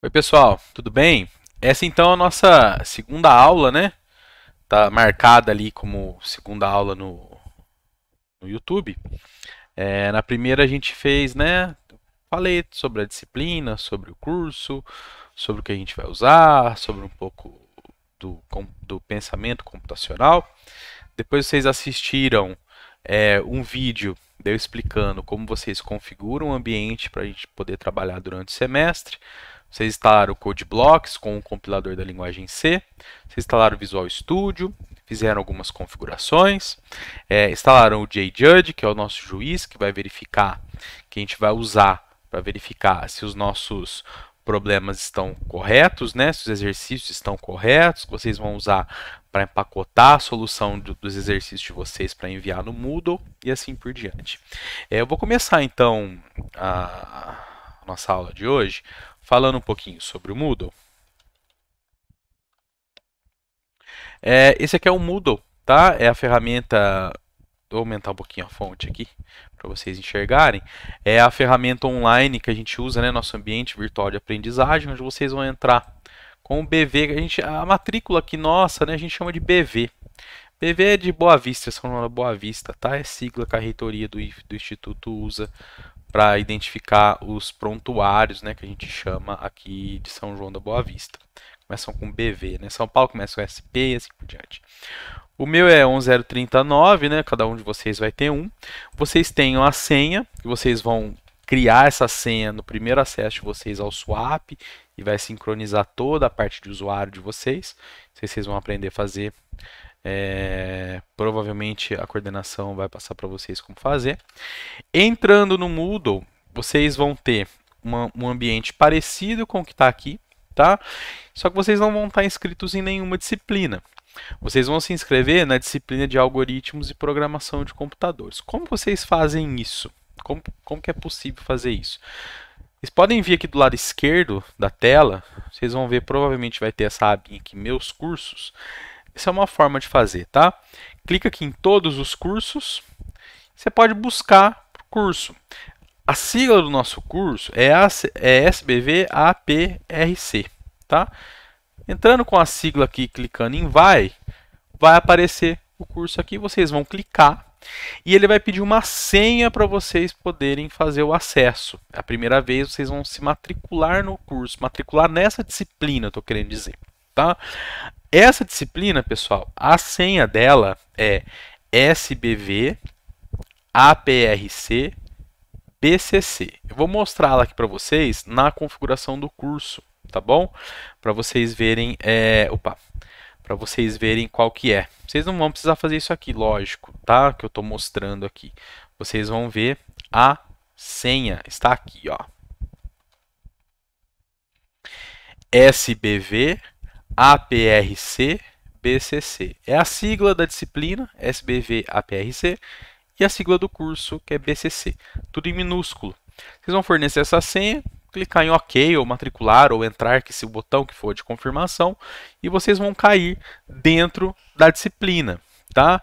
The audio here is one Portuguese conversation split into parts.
Oi pessoal, tudo bem? Essa então é a nossa segunda aula, né? Tá marcada ali como segunda aula no, no YouTube. É, na primeira a gente fez, né? Falei sobre a disciplina, sobre o curso, sobre o que a gente vai usar, sobre um pouco do, do pensamento computacional. Depois vocês assistiram é, um vídeo deu explicando como vocês configuram o ambiente para a gente poder trabalhar durante o semestre vocês instalaram o Code Blocks com o compilador da linguagem C, vocês instalaram o Visual Studio, fizeram algumas configurações, é, instalaram o JJudge, que é o nosso juiz, que vai verificar, que a gente vai usar para verificar se os nossos problemas estão corretos, né? se os exercícios estão corretos, que vocês vão usar para empacotar a solução do, dos exercícios de vocês para enviar no Moodle e assim por diante. É, eu vou começar então a nossa aula de hoje falando um pouquinho sobre o Moodle. É, esse aqui é o Moodle, tá? É a ferramenta. Vou aumentar um pouquinho a fonte aqui para vocês enxergarem. É a ferramenta online que a gente usa, né? Nosso ambiente virtual de aprendizagem, onde vocês vão entrar com o BV. A, gente, a matrícula aqui nossa, né? A gente chama de BV. BV é de Boa Vista, São João Boa Vista, tá? É sigla que a reitoria do, do Instituto usa para identificar os prontuários, né, que a gente chama aqui de São João da Boa Vista. Começam com BV, né? São Paulo começa com SP e assim por diante. O meu é 11039, né? Cada um de vocês vai ter um. Vocês têm a senha, que vocês vão criar essa senha no primeiro acesso de vocês ao swap e vai sincronizar toda a parte de usuário de vocês. Não sei se vocês vão aprender a fazer é, provavelmente a coordenação vai passar para vocês como fazer. Entrando no Moodle, vocês vão ter uma, um ambiente parecido com o que está aqui, tá? Só que vocês não vão estar tá inscritos em nenhuma disciplina. Vocês vão se inscrever na disciplina de algoritmos e programação de computadores. Como vocês fazem isso? Como, como que é possível fazer isso? Vocês podem vir aqui do lado esquerdo da tela, vocês vão ver, provavelmente vai ter essa abinha aqui, meus cursos. Essa é uma forma de fazer, tá? Clica aqui em todos os cursos. Você pode buscar o curso. A sigla do nosso curso é, SBVAPRC, é tá? Entrando com a sigla aqui, clicando em vai, vai aparecer o curso aqui, vocês vão clicar e ele vai pedir uma senha para vocês poderem fazer o acesso. É a primeira vez vocês vão se matricular no curso, matricular nessa disciplina, estou querendo dizer. Tá? Essa disciplina, pessoal, a senha dela é SBV APRC BCC. Eu vou mostrar ela aqui para vocês na configuração do curso, tá bom? Para vocês verem, é, opa, para vocês verem qual que é. Vocês não vão precisar fazer isso aqui, lógico, tá? Que eu estou mostrando aqui. Vocês vão ver a senha está aqui, ó. SBV APRC BCC. É a sigla da disciplina SBV APRC e a sigla do curso que é BCC, tudo em minúsculo. Vocês vão fornecer essa senha, clicar em OK ou matricular ou entrar que se o botão que for de confirmação e vocês vão cair dentro da disciplina tá?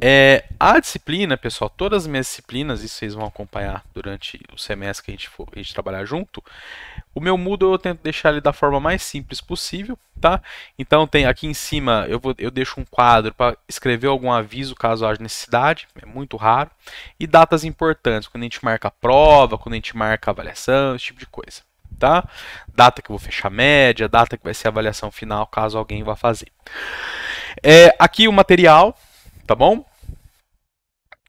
É, a disciplina, pessoal, todas as minhas disciplinas, isso vocês vão acompanhar durante o semestre que a gente, for, a gente trabalhar junto. O meu Moodle eu tento deixar ele da forma mais simples possível, tá? Então tem aqui em cima eu, vou, eu deixo um quadro para escrever algum aviso caso haja necessidade, é muito raro, e datas importantes, quando a gente marca a prova, quando a gente marca a avaliação, esse tipo de coisa. Tá? Data que eu vou fechar média, data que vai ser a avaliação final, caso alguém vá fazer. É, aqui o material, tá bom?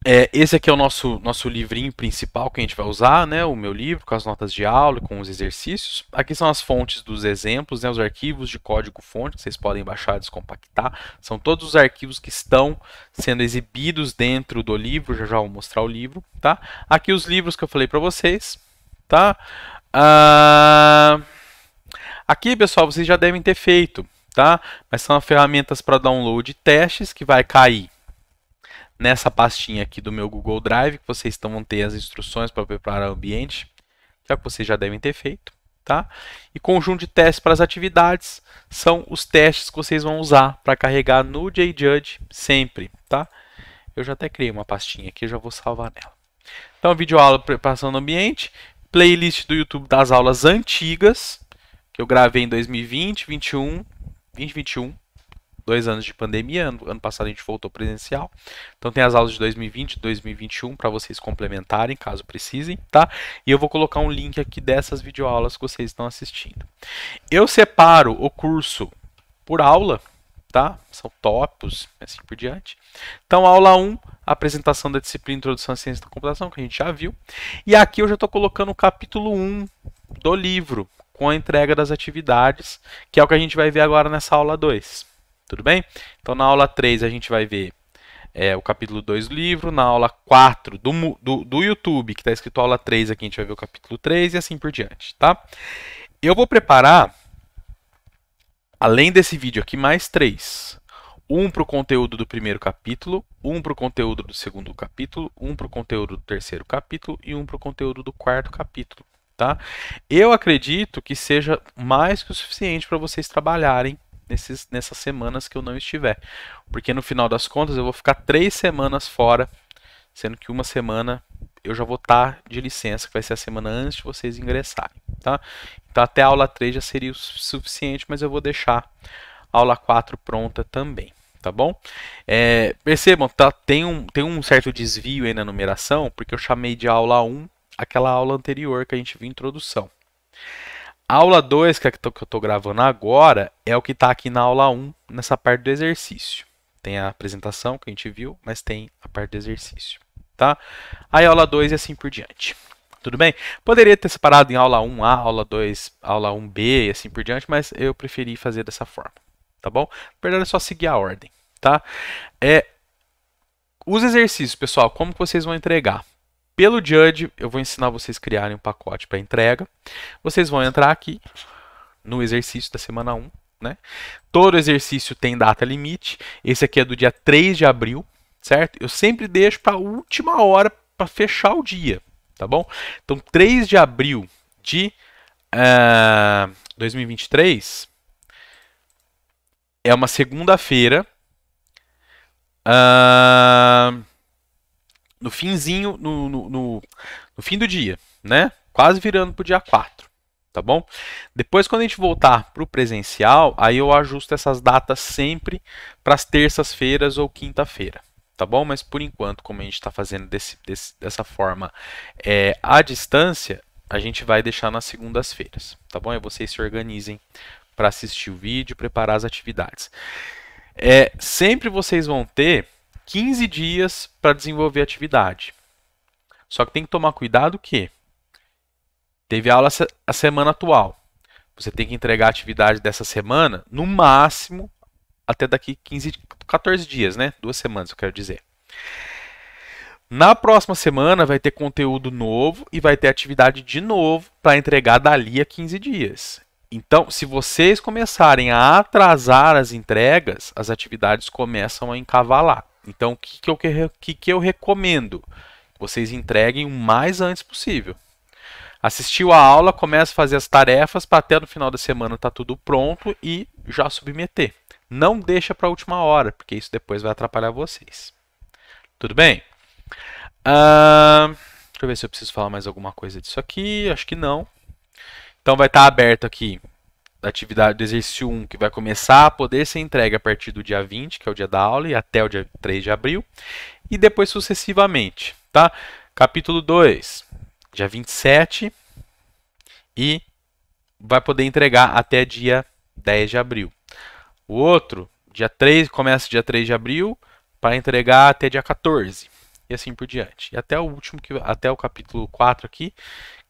É, esse aqui é o nosso, nosso livrinho principal que a gente vai usar, né? O meu livro com as notas de aula, com os exercícios. Aqui são as fontes dos exemplos, né? Os arquivos de código fonte que vocês podem baixar e descompactar. São todos os arquivos que estão sendo exibidos dentro do livro. Já já vou mostrar o livro, tá? Aqui os livros que eu falei para vocês, tá? Ah... Aqui, pessoal, vocês já devem ter feito, tá? Mas são ferramentas para download e testes que vai cair nessa pastinha aqui do meu Google Drive, que vocês vão ter as instruções para preparar o ambiente, já que vocês já devem ter feito. Tá? E conjunto de testes para as atividades são os testes que vocês vão usar para carregar no JJudge sempre. Tá? Eu já até criei uma pastinha aqui, já vou salvar nela. Então, vídeo aula preparação do ambiente, playlist do YouTube das aulas antigas, que eu gravei em 2020, 21, 2021, dois anos de pandemia. Ano, ano passado a gente voltou presencial. Então tem as aulas de 2020 e 2021 para vocês complementarem, caso precisem, tá? E eu vou colocar um link aqui dessas videoaulas que vocês estão assistindo. Eu separo o curso por aula, tá? São tópicos, assim por diante. Então, aula 1, apresentação da disciplina Introdução à Ciência da Computação, que a gente já viu. E aqui eu já estou colocando o capítulo 1 do livro, com a entrega das atividades, que é o que a gente vai ver agora nessa aula 2. Tudo bem? Então, na aula 3, a gente vai ver é, o capítulo 2 do livro. Na aula 4 do, do, do YouTube, que está escrito aula 3 aqui, a gente vai ver o capítulo 3 e assim por diante, tá? Eu vou preparar, além desse vídeo aqui, mais três. Um para o conteúdo do primeiro capítulo, um para o conteúdo do segundo capítulo, um para o conteúdo do terceiro capítulo e um para o conteúdo do quarto capítulo. Tá? Eu acredito que seja mais que o suficiente para vocês trabalharem nesses, nessas semanas que eu não estiver. Porque no final das contas eu vou ficar três semanas fora, sendo que uma semana eu já vou estar tá de licença, que vai ser a semana antes de vocês ingressarem. Tá? Então até a aula 3 já seria o suficiente, mas eu vou deixar a aula 4 pronta também. Tá bom? É, percebam, tá, tem, um, tem um certo desvio aí na numeração, porque eu chamei de aula 1 aquela aula anterior que a gente viu introdução. A aula 2, que é que eu estou gravando agora, é o que está aqui na aula 1, um, nessa parte do exercício. Tem a apresentação que a gente viu, mas tem a parte do exercício. Tá? Aí aula 2 e assim por diante. Tudo bem? Poderia ter separado em aula 1A, aula 2, aula 1B e assim por diante, mas eu preferi fazer dessa forma. Tá bom? Na verdade é só seguir a ordem. Tá? É, os exercícios, pessoal, como que vocês vão entregar? pelo Judge, eu vou ensinar vocês a criarem um pacote para entrega. Vocês vão entrar aqui no exercício da semana 1. Né? Todo exercício tem data limite. Esse aqui é do dia 3 de abril, certo? Eu sempre deixo para a última hora para fechar o dia, tá bom? Então, 3 de abril de uh, eh, 2023 é uma segunda-feira. Uh, no finzinho, no, no, no, no fim do dia, né? Quase virando para o dia 4 tá bom? Depois, quando a gente voltar para o presencial, aí eu ajusto essas datas sempre para as terças-feiras ou quinta-feira, tá bom? Mas por enquanto, como a gente está fazendo desse, desse, dessa forma é, à distância, a gente vai deixar nas segundas-feiras, tá bom? E é, vocês se organizem para assistir o vídeo, preparar as atividades. É, sempre vocês vão ter 15 dias para desenvolver a atividade. Só que tem que tomar cuidado que teve aula a semana atual. Você tem que entregar a atividade dessa semana, no máximo, até daqui 15, 14 dias, né? Duas semanas, eu quero dizer. Na próxima semana vai ter conteúdo novo e vai ter atividade de novo para entregar dali a 15 dias. Então, se vocês começarem a atrasar as entregas, as atividades começam a encavalar. Então, o que, que, eu, que, que eu recomendo? Vocês entreguem o mais antes possível. Assistiu a aula, começa a fazer as tarefas para até no final da semana tá tudo pronto e já submeter. Não deixa para a última hora, porque isso depois vai atrapalhar vocês. Tudo bem? Uh, deixa eu ver se eu preciso falar mais alguma coisa disso aqui. Acho que não. Então vai estar tá aberto aqui da atividade do exercício 1, que vai começar a poder ser entregue a partir do dia 20, que é o dia da aula, e até o dia 3 de abril, e depois sucessivamente, tá? Capítulo 2, dia 27, e vai poder entregar até dia 10 de abril. O outro, dia 3, começa dia 3 de abril, para entregar até dia 14, e assim por diante. E até o último, que, até o capítulo 4 aqui,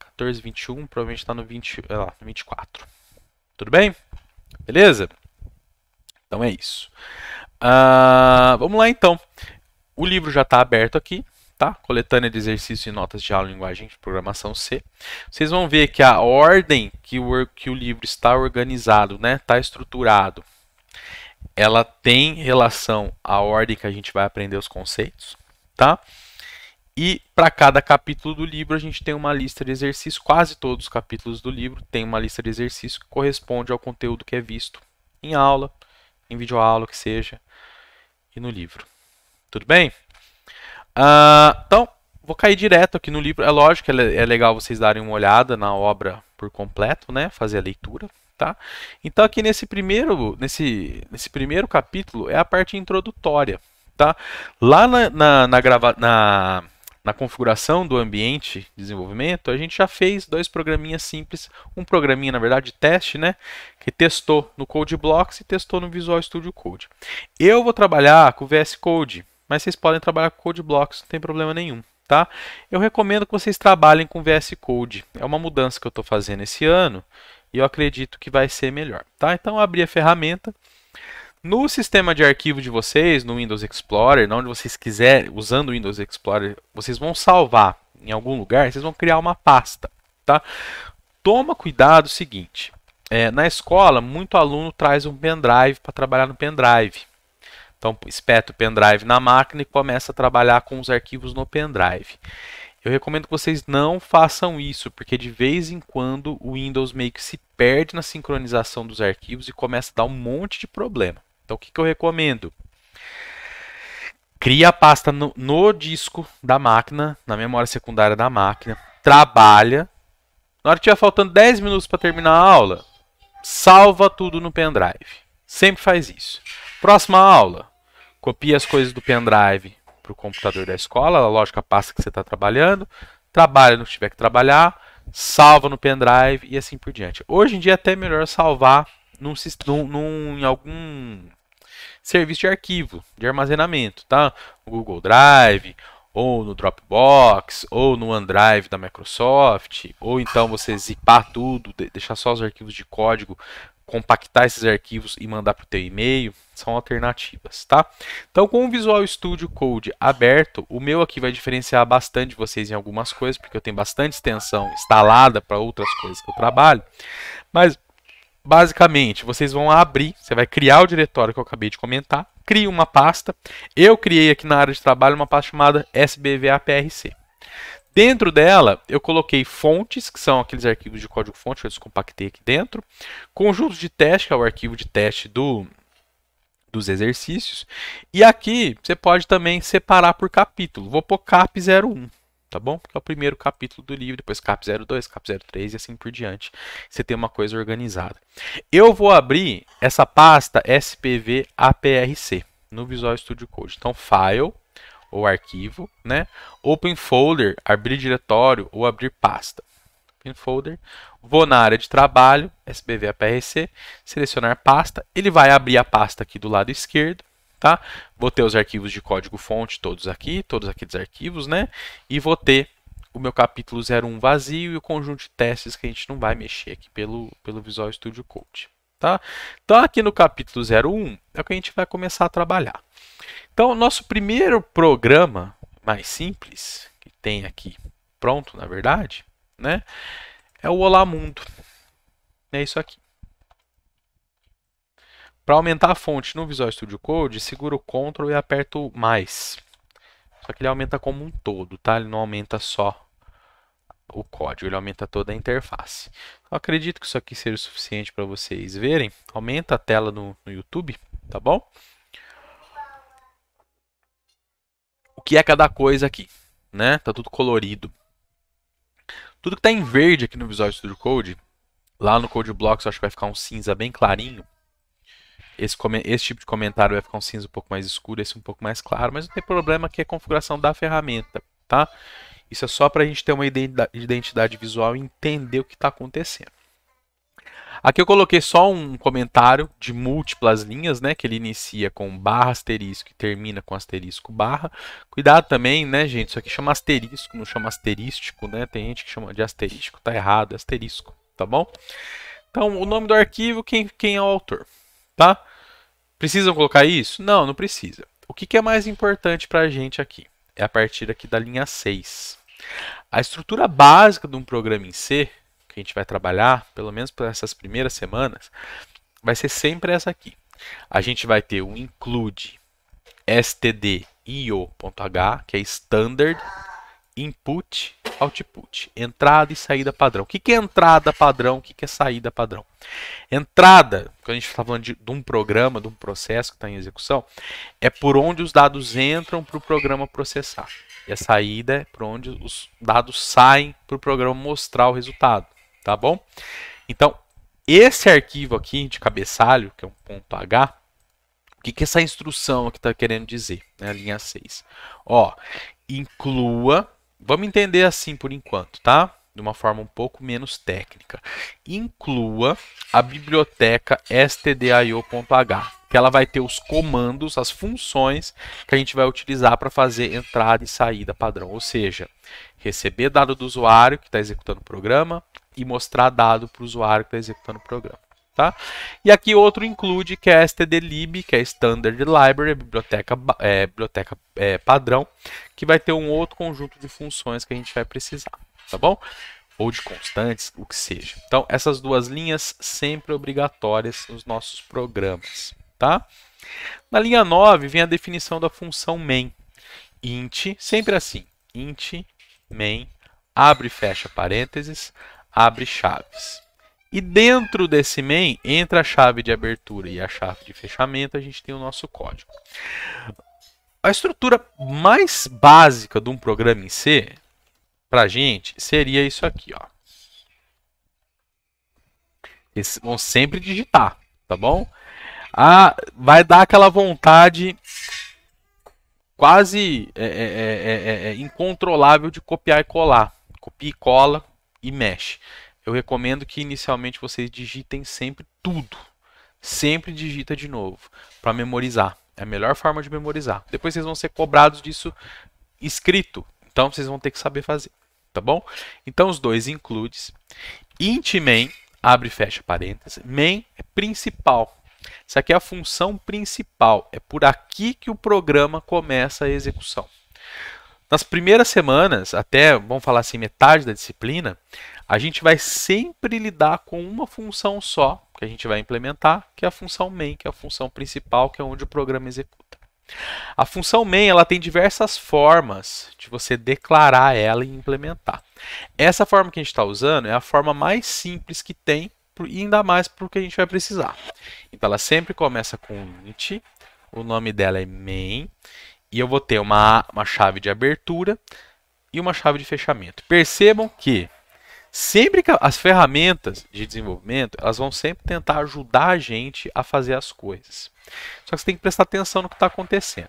14, 21, provavelmente está no 20, lá, 24. Tudo bem? Beleza? Então é isso. Uh, vamos lá então. O livro já está aberto aqui, tá? Coletânea de exercícios e notas de aula em linguagem de programação C. Vocês vão ver que a ordem que o, que o livro está organizado, né? Está estruturado. Ela tem relação à ordem que a gente vai aprender os conceitos, tá? E para cada capítulo do livro, a gente tem uma lista de exercícios. Quase todos os capítulos do livro tem uma lista de exercícios que corresponde ao conteúdo que é visto em aula, em videoaula, que seja, e no livro. Tudo bem? Uh, então, vou cair direto aqui no livro. É lógico que é, é legal vocês darem uma olhada na obra por completo, né? Fazer a leitura, tá? Então, aqui nesse primeiro, nesse, nesse primeiro capítulo é a parte introdutória, tá? Lá na, na, na, grava, na na configuração do ambiente de desenvolvimento, a gente já fez dois programinhas simples, um programinha, na verdade, de teste, né, que testou no Code Blocks e testou no Visual Studio Code. Eu vou trabalhar com o VS Code, mas vocês podem trabalhar com Code Blocks, não tem problema nenhum. Tá? Eu recomendo que vocês trabalhem com VS Code. É uma mudança que eu estou fazendo esse ano e eu acredito que vai ser melhor. Tá? Então, abri a ferramenta, no sistema de arquivo de vocês, no Windows Explorer, onde vocês quiserem, usando o Windows Explorer, vocês vão salvar em algum lugar, vocês vão criar uma pasta, tá? Toma cuidado o seguinte, é, na escola, muito aluno traz um pendrive para trabalhar no pendrive. Então, espeta o pendrive na máquina e começa a trabalhar com os arquivos no pendrive. Eu recomendo que vocês não façam isso, porque de vez em quando o Windows meio que se perde na sincronização dos arquivos e começa a dar um monte de problema. Então, o que, que eu recomendo? Cria a pasta no, no disco da máquina, na memória secundária da máquina, trabalha. Na hora que estiver faltando 10 minutos para terminar a aula, salva tudo no pendrive. Sempre faz isso. Próxima aula, copia as coisas do pendrive para o computador da escola, a lógica passa que você está trabalhando, trabalha no que tiver que trabalhar, salva no pendrive e assim por diante. Hoje em dia é até melhor salvar num, num, num, em algum serviço de arquivo, de armazenamento, tá? Google Drive, ou no Dropbox, ou no OneDrive da Microsoft, ou então você zipar tudo, deixar só os arquivos de código, compactar esses arquivos e mandar para o teu e-mail, são alternativas, tá? Então, com o Visual Studio Code aberto, o meu aqui vai diferenciar bastante vocês em algumas coisas, porque eu tenho bastante extensão instalada para outras coisas que eu trabalho, mas basicamente, vocês vão abrir, você vai criar o diretório que eu acabei de comentar, cria uma pasta. Eu criei aqui na área de trabalho uma pasta chamada sbvaprc. Dentro dela, eu coloquei fontes, que são aqueles arquivos de código fonte que eu descompactei aqui dentro, conjuntos de teste, que é o arquivo de teste do, dos exercícios, e aqui você pode também separar por capítulo. Vou pôr cap 01 tá bom? Que é o primeiro capítulo do livro, depois cap 02, cap 03 e assim por diante. Você tem uma coisa organizada. Eu vou abrir essa pasta SPV APRC no Visual Studio Code. Então, File ou arquivo, né? Open Folder, abrir diretório ou abrir pasta. Open Folder, vou na área de trabalho, SPV APRC, selecionar pasta, ele vai abrir a pasta aqui do lado esquerdo, tá? Vou ter os arquivos de código fonte todos aqui, todos aqui dos arquivos, né? E vou ter o meu capítulo 01 vazio e o conjunto de testes que a gente não vai mexer aqui pelo, pelo Visual Studio Code. Tá? Então, aqui no capítulo 01 é o que a gente vai começar a trabalhar. Então, nosso primeiro programa mais simples, que tem aqui pronto, na verdade, né, é o Olá Mundo. É isso aqui. Para aumentar a fonte no Visual Studio Code, seguro o Ctrl e aperto mais. Só que ele aumenta como um todo, tá? Ele não aumenta só o código, ele aumenta toda a interface. Eu acredito que isso aqui seja o suficiente para vocês verem. Aumenta a tela no, no YouTube, tá bom? O que é cada coisa aqui, né? Tá tudo colorido. Tudo que está em verde aqui no Visual Studio Code, lá no Code Blocks acho que vai ficar um cinza bem clarinho esse, esse tipo de comentário vai ficar um cinza um pouco mais escuro, esse um pouco mais claro, mas não tem problema que é a configuração da ferramenta, tá? Isso é só para a gente ter uma identidade visual e entender o que está acontecendo. Aqui eu coloquei só um comentário de múltiplas linhas, né? Que ele inicia com barra, asterisco e termina com asterisco, barra. Cuidado também, né, gente? Isso aqui chama asterisco, não chama asterístico, né? Tem gente que chama de asterístico, tá errado, é asterisco, tá bom? Então, o nome do arquivo, quem, quem é o autor, tá? Precisam colocar isso? Não, não precisa. O que, que é mais importante para a gente aqui? É a partir aqui da linha 6. A estrutura básica de um programa em C, que a gente vai trabalhar, pelo menos para essas primeiras semanas, vai ser sempre essa aqui. A gente vai ter o include stdio.h, que é standard, input, output, entrada e saída padrão. O que é entrada padrão? O que é saída padrão? Entrada, quando a gente está falando de, de, um programa, de um processo que está em execução, é por onde os dados entram para o programa processar. E a saída é por onde os dados saem para o programa mostrar o resultado. Tá bom? Então, esse arquivo aqui de cabeçalho, que é um ponto H, o que, que essa instrução aqui está querendo dizer, né? a linha 6? Ó, inclua Vamos entender assim por enquanto, tá? De uma forma um pouco menos técnica. Inclua a biblioteca stdio.h, que ela vai ter os comandos, as funções que a gente vai utilizar para fazer entrada e saída padrão. Ou seja, receber dado do usuário que está executando o programa e mostrar dado para o usuário que está executando o programa tá? E aqui outro include que é stdlib, que é Standard Library, biblioteca, é, biblioteca é, padrão, que vai ter um outro conjunto de funções que a gente vai precisar, tá bom? Ou de constantes, o que seja. Então, essas duas linhas sempre obrigatórias nos nossos programas, tá? Na linha 9 vem a definição da função main. int, sempre assim, int main, abre e fecha parênteses, abre chaves. E dentro desse main, entre a chave de abertura e a chave de fechamento, a gente tem o nosso código. A estrutura mais básica de um programa em C, para a gente, seria isso aqui. Ó. Eles vão sempre digitar, tá bom? Ah, vai dar aquela vontade quase é é é, é, é, é, incontrolável de copiar e colar. Copia e cola e mexe eu recomendo que inicialmente vocês digitem sempre tudo. Sempre digita de novo para memorizar. É a melhor forma de memorizar. Depois vocês vão ser cobrados disso escrito. Então vocês vão ter que saber fazer, tá bom? Então os dois includes. Int main, abre e fecha parênteses. Main é principal. Isso aqui é a função principal. É por aqui que o programa começa a execução. Nas primeiras semanas, até vamos falar assim, metade da disciplina, a gente vai sempre lidar com uma função só que a gente vai implementar, que é a função main, que é a função principal, que é onde o programa executa. A função main ela tem diversas formas de você declarar ela e implementar. Essa forma que a gente está usando é a forma mais simples que tem, e ainda mais para o que a gente vai precisar. Então ela sempre começa com int, o nome dela é main, e eu vou ter uma, uma chave de abertura e uma chave de fechamento. Percebam que sempre que as ferramentas de desenvolvimento, elas vão sempre tentar ajudar a gente a fazer as coisas. Só que você tem que prestar atenção no que está acontecendo.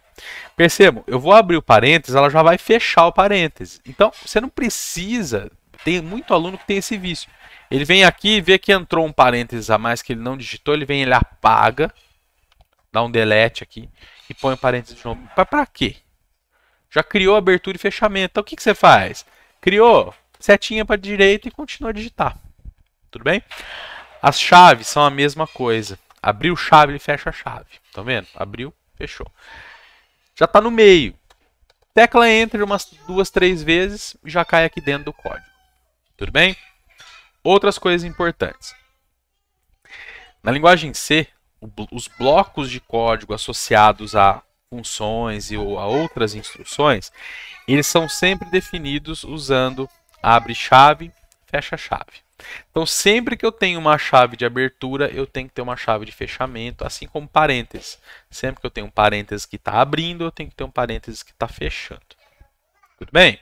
Percebam, eu vou abrir o parênteses, ela já vai fechar o parênteses. Então, você não precisa, tem muito aluno que tem esse vício. Ele vem aqui, e vê que entrou um parênteses a mais que ele não digitou, ele vem, ele apaga, dá um delete aqui e põe o um parênteses de novo. Para quê? Já criou abertura e fechamento. Então, o que, que você faz? Criou, setinha para a direita e continua a digitar. Tudo bem? As chaves são a mesma coisa. Abriu chave, ele fecha a chave. Tá vendo? Abriu, fechou. Já está no meio. Tecla Enter umas duas, três vezes e já cai aqui dentro do código. Tudo bem? Outras coisas importantes. Na linguagem C, os blocos de código associados a funções e ou a outras instruções, eles são sempre definidos usando abre chave, fecha chave. Então, sempre que eu tenho uma chave de abertura, eu tenho que ter uma chave de fechamento, assim como parênteses. Sempre que eu tenho um parênteses que está abrindo, eu tenho que ter um parênteses que está fechando. Tudo bem?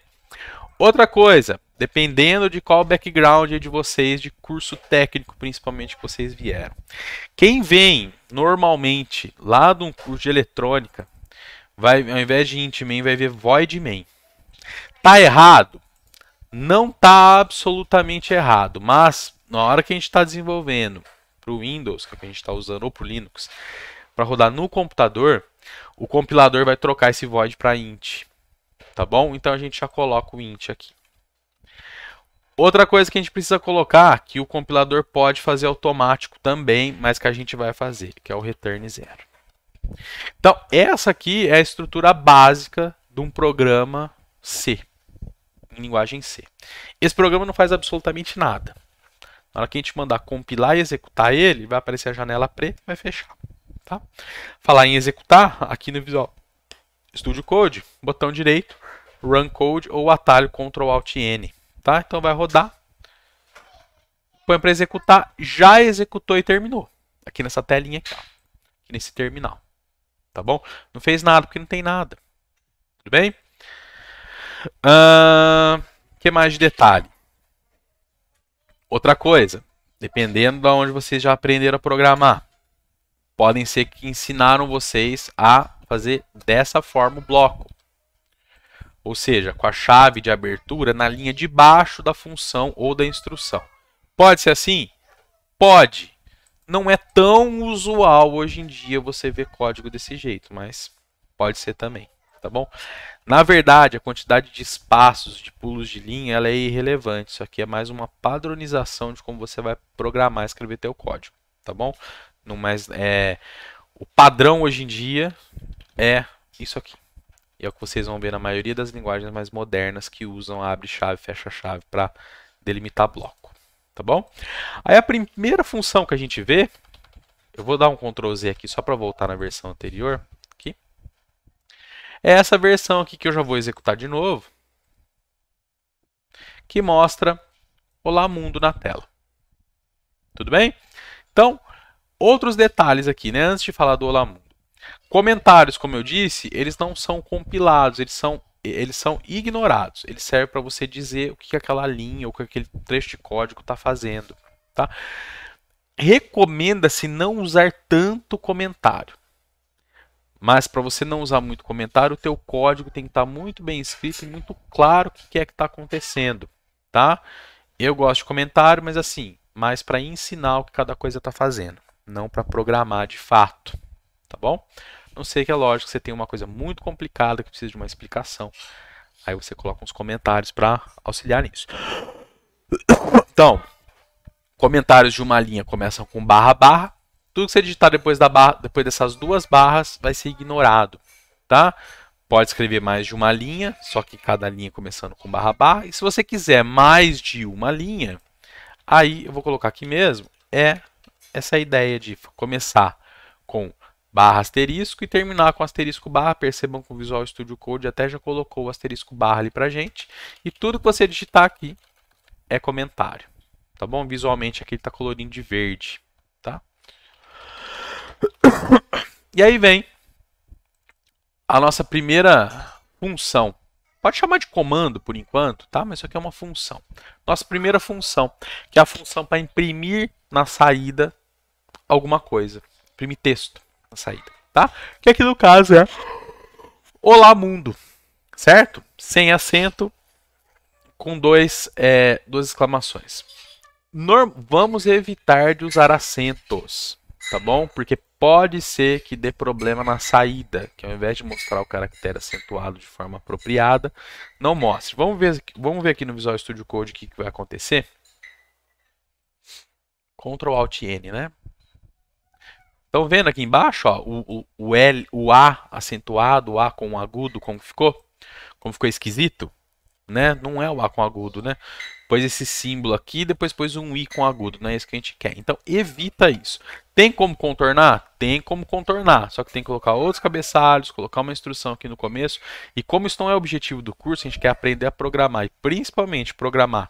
Outra coisa, dependendo de qual background de vocês, de curso técnico principalmente que vocês vieram. Quem vem normalmente lá de um curso de eletrônica, vai, ao invés de int vai ver void main. Tá errado? Não está absolutamente errado, mas na hora que a gente está desenvolvendo para o Windows, que, é que a gente está usando, ou para o Linux, para rodar no computador, o compilador vai trocar esse void para int, tá bom? Então a gente já coloca o int aqui. Outra coisa que a gente precisa colocar, que o compilador pode fazer automático também, mas que a gente vai fazer, que é o return zero. Então, essa aqui é a estrutura básica de um programa C em linguagem C. Esse programa não faz absolutamente nada. Na hora que a gente mandar compilar e executar ele, vai aparecer a janela preta e vai fechar. Tá? Falar em executar, aqui no Visual Studio Code, botão direito, Run Code ou atalho Ctrl Alt N. Tá? Então vai rodar, põe para executar, já executou e terminou. Aqui nessa telinha aqui, ó. aqui nesse terminal. Tá bom? Não fez nada porque não tem nada. Tudo bem? Uh, que mais de detalhe? Outra coisa, dependendo de onde vocês já aprenderam a programar, podem ser que ensinaram vocês a fazer dessa forma o bloco. Ou seja, com a chave de abertura na linha de baixo da função ou da instrução. Pode ser assim? Pode. Não é tão usual hoje em dia você ver código desse jeito, mas pode ser também tá bom? Na verdade, a quantidade de espaços, de pulos de linha, ela é irrelevante. Isso aqui é mais uma padronização de como você vai programar e escrever teu código, tá bom? No, mais é, o padrão hoje em dia é isso aqui. E é o que vocês vão ver na maioria das linguagens mais modernas que usam abre-chave, fecha-chave para delimitar bloco, tá bom? Aí a primeira função que a gente vê, eu vou dar um Ctrl Z aqui só para voltar na versão anterior, é essa versão aqui que eu já vou executar de novo, que mostra Olá Mundo na tela. Tudo bem? Então, outros detalhes aqui, né? antes de falar do Olá Mundo. Comentários, como eu disse, eles não são compilados, eles são, eles são ignorados. Eles servem para você dizer o que aquela linha ou que aquele trecho de código está fazendo. Tá? Recomenda-se não usar tanto comentário. Mas para você não usar muito comentário, o teu código tem que estar tá muito bem escrito e muito claro o que é que está acontecendo, tá? Eu gosto de comentário, mas assim, mais para ensinar o que cada coisa está fazendo, não para programar de fato, tá bom? Não sei que é lógico que você tem uma coisa muito complicada que precisa de uma explicação. Aí você coloca uns comentários para auxiliar nisso. Então, comentários de uma linha começam com barra barra, tudo que você digitar depois, da barra, depois dessas duas barras vai ser ignorado, tá? Pode escrever mais de uma linha, só que cada linha começando com barra barra. E se você quiser mais de uma linha, aí eu vou colocar aqui mesmo, é essa ideia de começar com barra asterisco e terminar com asterisco barra. Percebam que o Visual Studio Code até já colocou o asterisco barra ali para gente. E tudo que você digitar aqui é comentário. Tá bom? Visualmente aqui ele está colorindo de verde. E aí vem a nossa primeira função. Pode chamar de comando por enquanto, tá? Mas isso aqui é uma função. Nossa primeira função, que é a função para imprimir na saída alguma coisa. Imprimir texto na saída, tá? Que aqui no caso é Olá Mundo, certo? Sem acento, com dois, é, duas exclamações. Norm Vamos evitar de usar acentos, tá bom? Porque pode ser que dê problema na saída, que ao invés de mostrar o caractere acentuado de forma apropriada, não mostre. Vamos ver, vamos ver aqui no Visual Studio Code o que, que vai acontecer. Ctrl Alt N, né? Estão vendo aqui embaixo ó, o, o, o, L, o A acentuado, o A com um agudo, como ficou? Como ficou esquisito? né? Não é o A com agudo, né? Pôs esse símbolo aqui, depois pôs um I com agudo, não né? é isso que a gente quer. Então evita isso. Tem como contornar? Tem como contornar, só que tem que colocar outros cabeçalhos, colocar uma instrução aqui no começo. E como isso não é o objetivo do curso, a gente quer aprender a programar e principalmente programar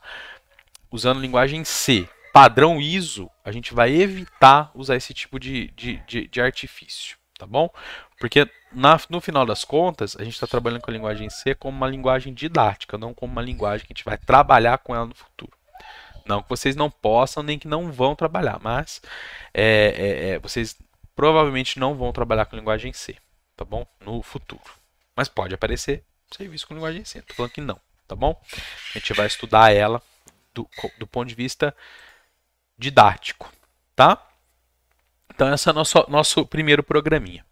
usando linguagem C, padrão ISO, a gente vai evitar usar esse tipo de, de, de, de artifício, tá bom? Porque na, no final das contas, a gente está trabalhando com a linguagem C como uma linguagem didática, não como uma linguagem que a gente vai trabalhar com ela no futuro. Não que vocês não possam nem que não vão trabalhar, mas é, é, é, vocês provavelmente não vão trabalhar com linguagem C, tá bom? No futuro. Mas pode aparecer serviço com linguagem C, tô falando que não, tá bom? A gente vai estudar ela do, do ponto de vista didático, tá? Então, esse é o nosso, nosso primeiro programinha.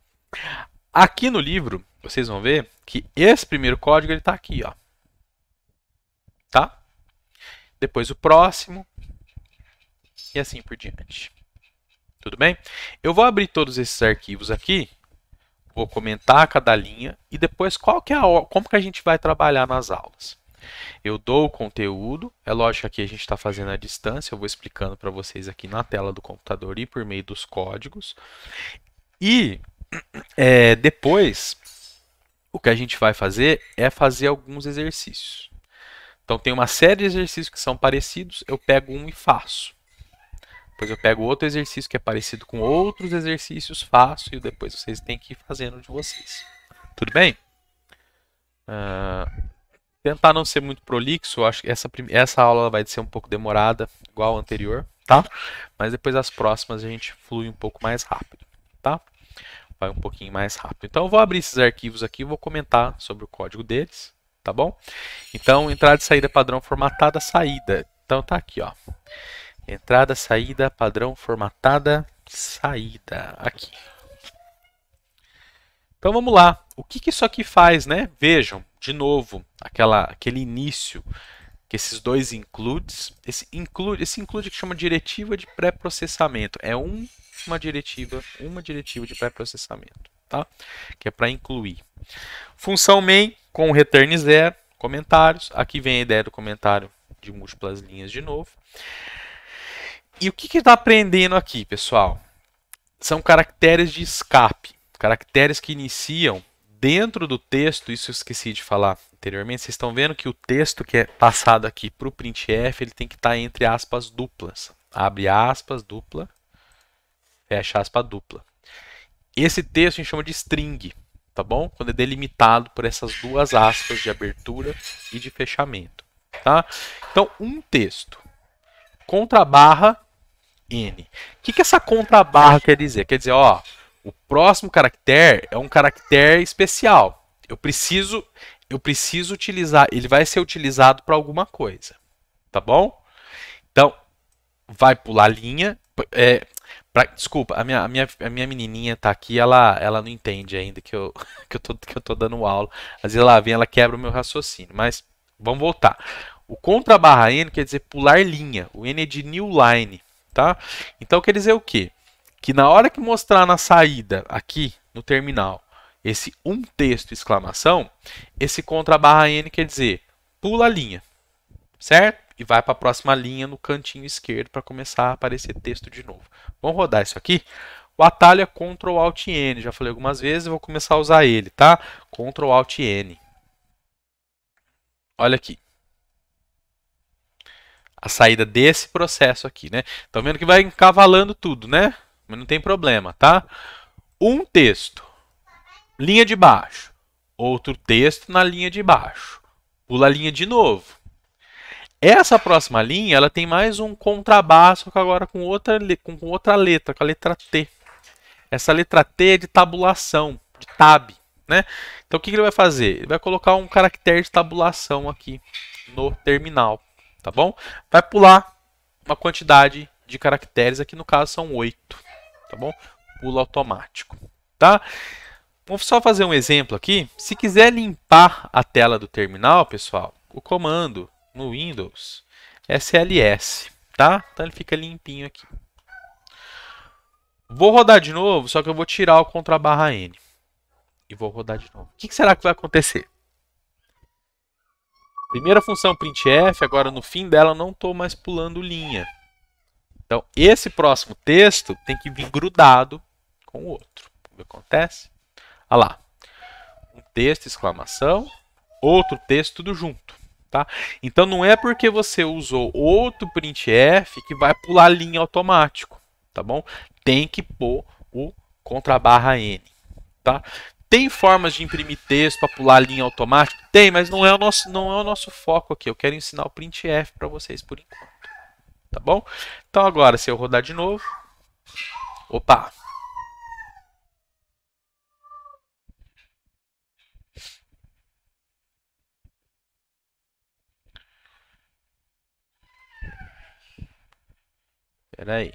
Aqui no livro, vocês vão ver que esse primeiro código está aqui. Ó. Tá? Depois o próximo. E assim por diante. Tudo bem? Eu vou abrir todos esses arquivos aqui. Vou comentar cada linha. E depois qual que é a, como que a gente vai trabalhar nas aulas. Eu dou o conteúdo, é lógico que aqui a gente está fazendo à distância, eu vou explicando para vocês aqui na tela do computador e por meio dos códigos. E é, depois, o que a gente vai fazer é fazer alguns exercícios. Então tem uma série de exercícios que são parecidos, eu pego um e faço. Depois eu pego outro exercício que é parecido com outros exercícios, faço e depois vocês têm que ir fazendo de vocês. Tudo bem? Uh, tentar não ser muito prolixo, acho que essa, essa aula vai ser um pouco demorada, igual a anterior, tá? Mas depois as próximas a gente flui um pouco mais rápido, tá? vai um pouquinho mais rápido. Então eu vou abrir esses arquivos aqui e vou comentar sobre o código deles, tá bom? Então entrada e saída padrão formatada, saída. Então tá aqui, ó. Entrada, saída, padrão formatada, saída. Aqui. Então vamos lá. O que, que isso aqui faz, né? Vejam, de novo, aquela, aquele início que esses dois includes, esse include, esse include que chama diretiva de pré-processamento, é um uma diretiva, uma diretiva de pré-processamento, tá? Que é para incluir. Função main com return zero, comentários. Aqui vem a ideia do comentário de múltiplas linhas de novo. E o que está aprendendo aqui, pessoal? São caracteres de escape, caracteres que iniciam dentro do texto, isso eu esqueci de falar anteriormente, vocês estão vendo que o texto que é passado aqui para o printf, ele tem que estar tá entre aspas duplas. Abre aspas, dupla, fecha é aspa dupla. Esse texto a gente chama de string, tá bom? Quando é delimitado por essas duas aspas de abertura e de fechamento, tá? Então, um texto, contra barra N. O que, que essa contra barra quer dizer? Quer dizer, ó, o próximo caractere é um caractere especial. Eu preciso, eu preciso utilizar, ele vai ser utilizado para alguma coisa, tá bom? Então, vai pular linha, é, Pra, desculpa, a minha, a, minha, a minha menininha tá aqui, ela, ela não entende ainda que eu, que, eu tô, que eu tô dando aula. Às vezes ela vem, ela quebra o meu raciocínio. Mas vamos voltar. O contra barra N quer dizer pular linha. O N é de new line, tá? Então quer dizer o quê? Que na hora que mostrar na saída, aqui no terminal, esse um texto exclamação, esse contra barra N quer dizer pula a linha, certo? e vai para a próxima linha no cantinho esquerdo para começar a aparecer texto de novo. Vamos rodar isso aqui? O atalho é Ctrl Alt N, já falei algumas vezes, e vou começar a usar ele, tá? Ctrl Alt N. Olha aqui. A saída desse processo aqui, né? Estão vendo que vai encavalando tudo, né? Mas não tem problema, tá? Um texto, linha de baixo. Outro texto na linha de baixo. Pula a linha de novo essa próxima linha, ela tem mais um contrabaço agora com outra, com outra letra, com a letra T. Essa letra T é de tabulação, de tab, né? Então o que ele vai fazer? Ele vai colocar um caractere de tabulação aqui no terminal, tá bom? Vai pular uma quantidade de caracteres, aqui no caso são 8, tá bom? Pula automático, tá? Vamos só fazer um exemplo aqui. Se quiser limpar a tela do terminal, pessoal, o comando no Windows SLS, tá? Então ele fica limpinho aqui. Vou rodar de novo, só que eu vou tirar o contra barra N. E vou rodar de novo. O que será que vai acontecer? Primeira função printf, agora no fim dela não estou mais pulando linha. Então esse próximo texto tem que vir grudado com o outro. O que acontece? Olha lá. Um texto, exclamação, outro texto, tudo junto. Tá? Então não é porque você usou outro printf que vai pular linha automático, tá bom? Tem que pôr o contra barra n, tá? Tem formas de imprimir texto para pular linha automática? Tem, mas não é o nosso, não é o nosso foco aqui. Eu quero ensinar o printf para vocês por enquanto, tá bom? Então agora se eu rodar de novo, opa, Pera aí. O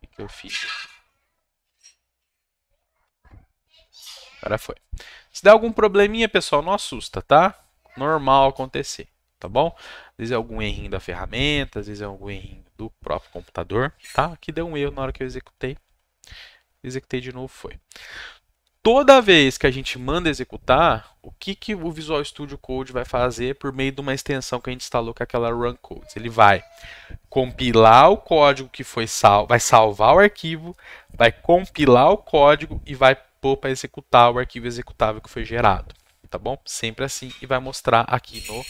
que, que eu fiz? Agora foi. Se der algum probleminha, pessoal, não assusta, tá? Normal acontecer, tá bom? Às vezes é algum errinho da ferramenta, às vezes é algum errinho do próprio computador, tá? Aqui deu um erro na hora que eu executei. Executei de novo, foi toda vez que a gente manda executar, o que, que o Visual Studio Code vai fazer por meio de uma extensão que a gente instalou com é aquela run codes? Ele vai compilar o código que foi salvo, vai salvar o arquivo, vai compilar o código e vai pôr para executar o arquivo executável que foi gerado, tá bom? Sempre assim e vai mostrar aqui no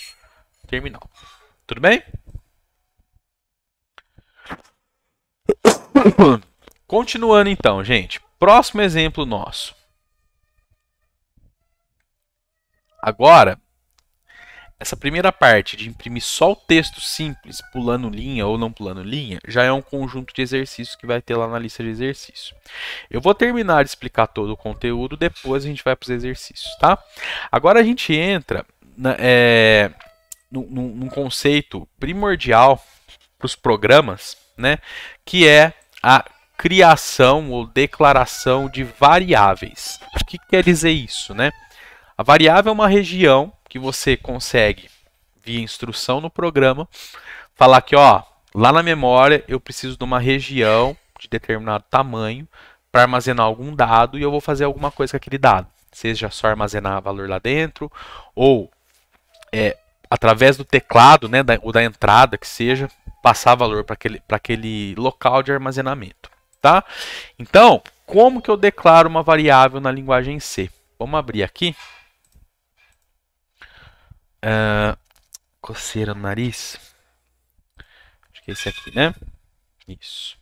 terminal. Tudo bem? Continuando então, gente. Próximo exemplo nosso. Agora, essa primeira parte de imprimir só o texto simples, pulando linha ou não pulando linha, já é um conjunto de exercícios que vai ter lá na lista de exercícios. Eu vou terminar de explicar todo o conteúdo, depois a gente vai para os exercícios, tá? Agora a gente entra na, é, num, num conceito primordial para os programas, né? Que é a criação ou declaração de variáveis. O que quer dizer isso, né? A variável é uma região que você consegue, via instrução no programa, falar que ó, lá na memória eu preciso de uma região de determinado tamanho para armazenar algum dado e eu vou fazer alguma coisa com aquele dado. Seja só armazenar valor lá dentro ou é, através do teclado né, da, ou da entrada que seja, passar valor para aquele, aquele local de armazenamento. Tá? Então, como que eu declaro uma variável na linguagem C? Vamos abrir aqui. Uh, coceira no nariz. Acho que é esse aqui, né? Isso.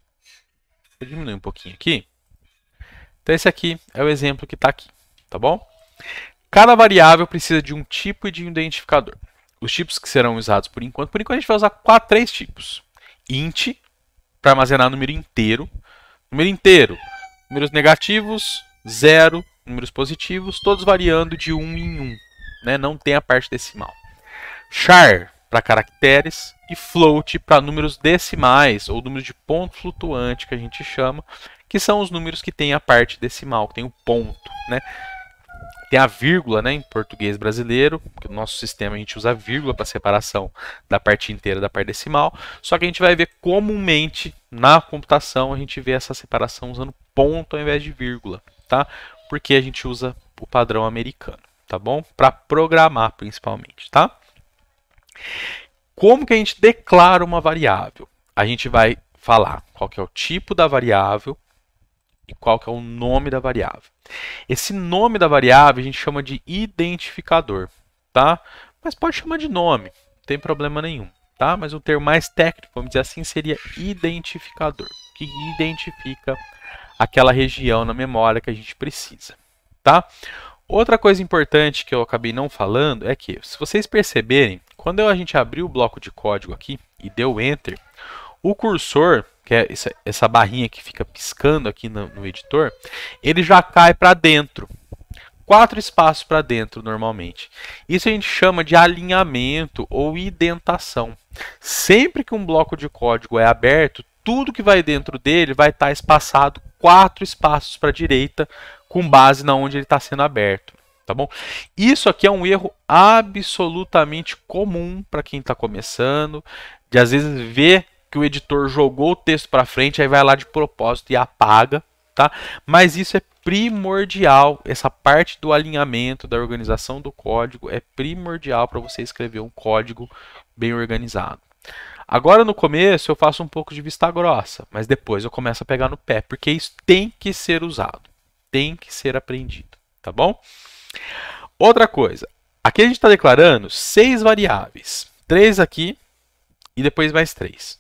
Vou diminuir um pouquinho aqui. Então esse aqui é o exemplo que está aqui, tá bom? Cada variável precisa de um tipo e de um identificador. Os tipos que serão usados por enquanto, por enquanto a gente vai usar quatro, três tipos. int, para armazenar número inteiro. Número inteiro, números negativos, zero, números positivos, todos variando de um em um né? Não tem a parte decimal. Char para caracteres e float para números decimais ou números de ponto flutuante que a gente chama, que são os números que tem a parte decimal, que tem o ponto, né? Tem a vírgula, né, em português brasileiro, porque no nosso sistema a gente usa vírgula para separação da parte inteira da parte decimal. Só que a gente vai ver comumente na computação a gente vê essa separação usando ponto ao invés de vírgula, tá? Porque a gente usa o padrão americano tá bom? Para programar principalmente, tá? Como que a gente declara uma variável? A gente vai falar qual que é o tipo da variável e qual que é o nome da variável. Esse nome da variável a gente chama de identificador, tá? Mas pode chamar de nome, não tem problema nenhum, tá? Mas o termo mais técnico, vamos dizer assim, seria identificador, que identifica aquela região na memória que a gente precisa, tá? Outra coisa importante que eu acabei não falando é que, se vocês perceberem, quando a gente abriu o bloco de código aqui e deu Enter, o cursor, que é essa, essa barrinha que fica piscando aqui no, no editor, ele já cai para dentro. Quatro espaços para dentro normalmente. Isso a gente chama de alinhamento ou identação. Sempre que um bloco de código é aberto, tudo que vai dentro dele vai estar tá espaçado quatro espaços para a direita com base na onde ele está sendo aberto, tá bom? Isso aqui é um erro absolutamente comum para quem está começando, de às vezes ver que o editor jogou o texto para frente, aí vai lá de propósito e apaga, tá? Mas isso é primordial, essa parte do alinhamento, da organização do código é primordial para você escrever um código bem organizado. Agora no começo eu faço um pouco de vista grossa, mas depois eu começo a pegar no pé, porque isso tem que ser usado tem que ser aprendido, tá bom? Outra coisa, aqui a gente está declarando seis variáveis, três aqui e depois mais três.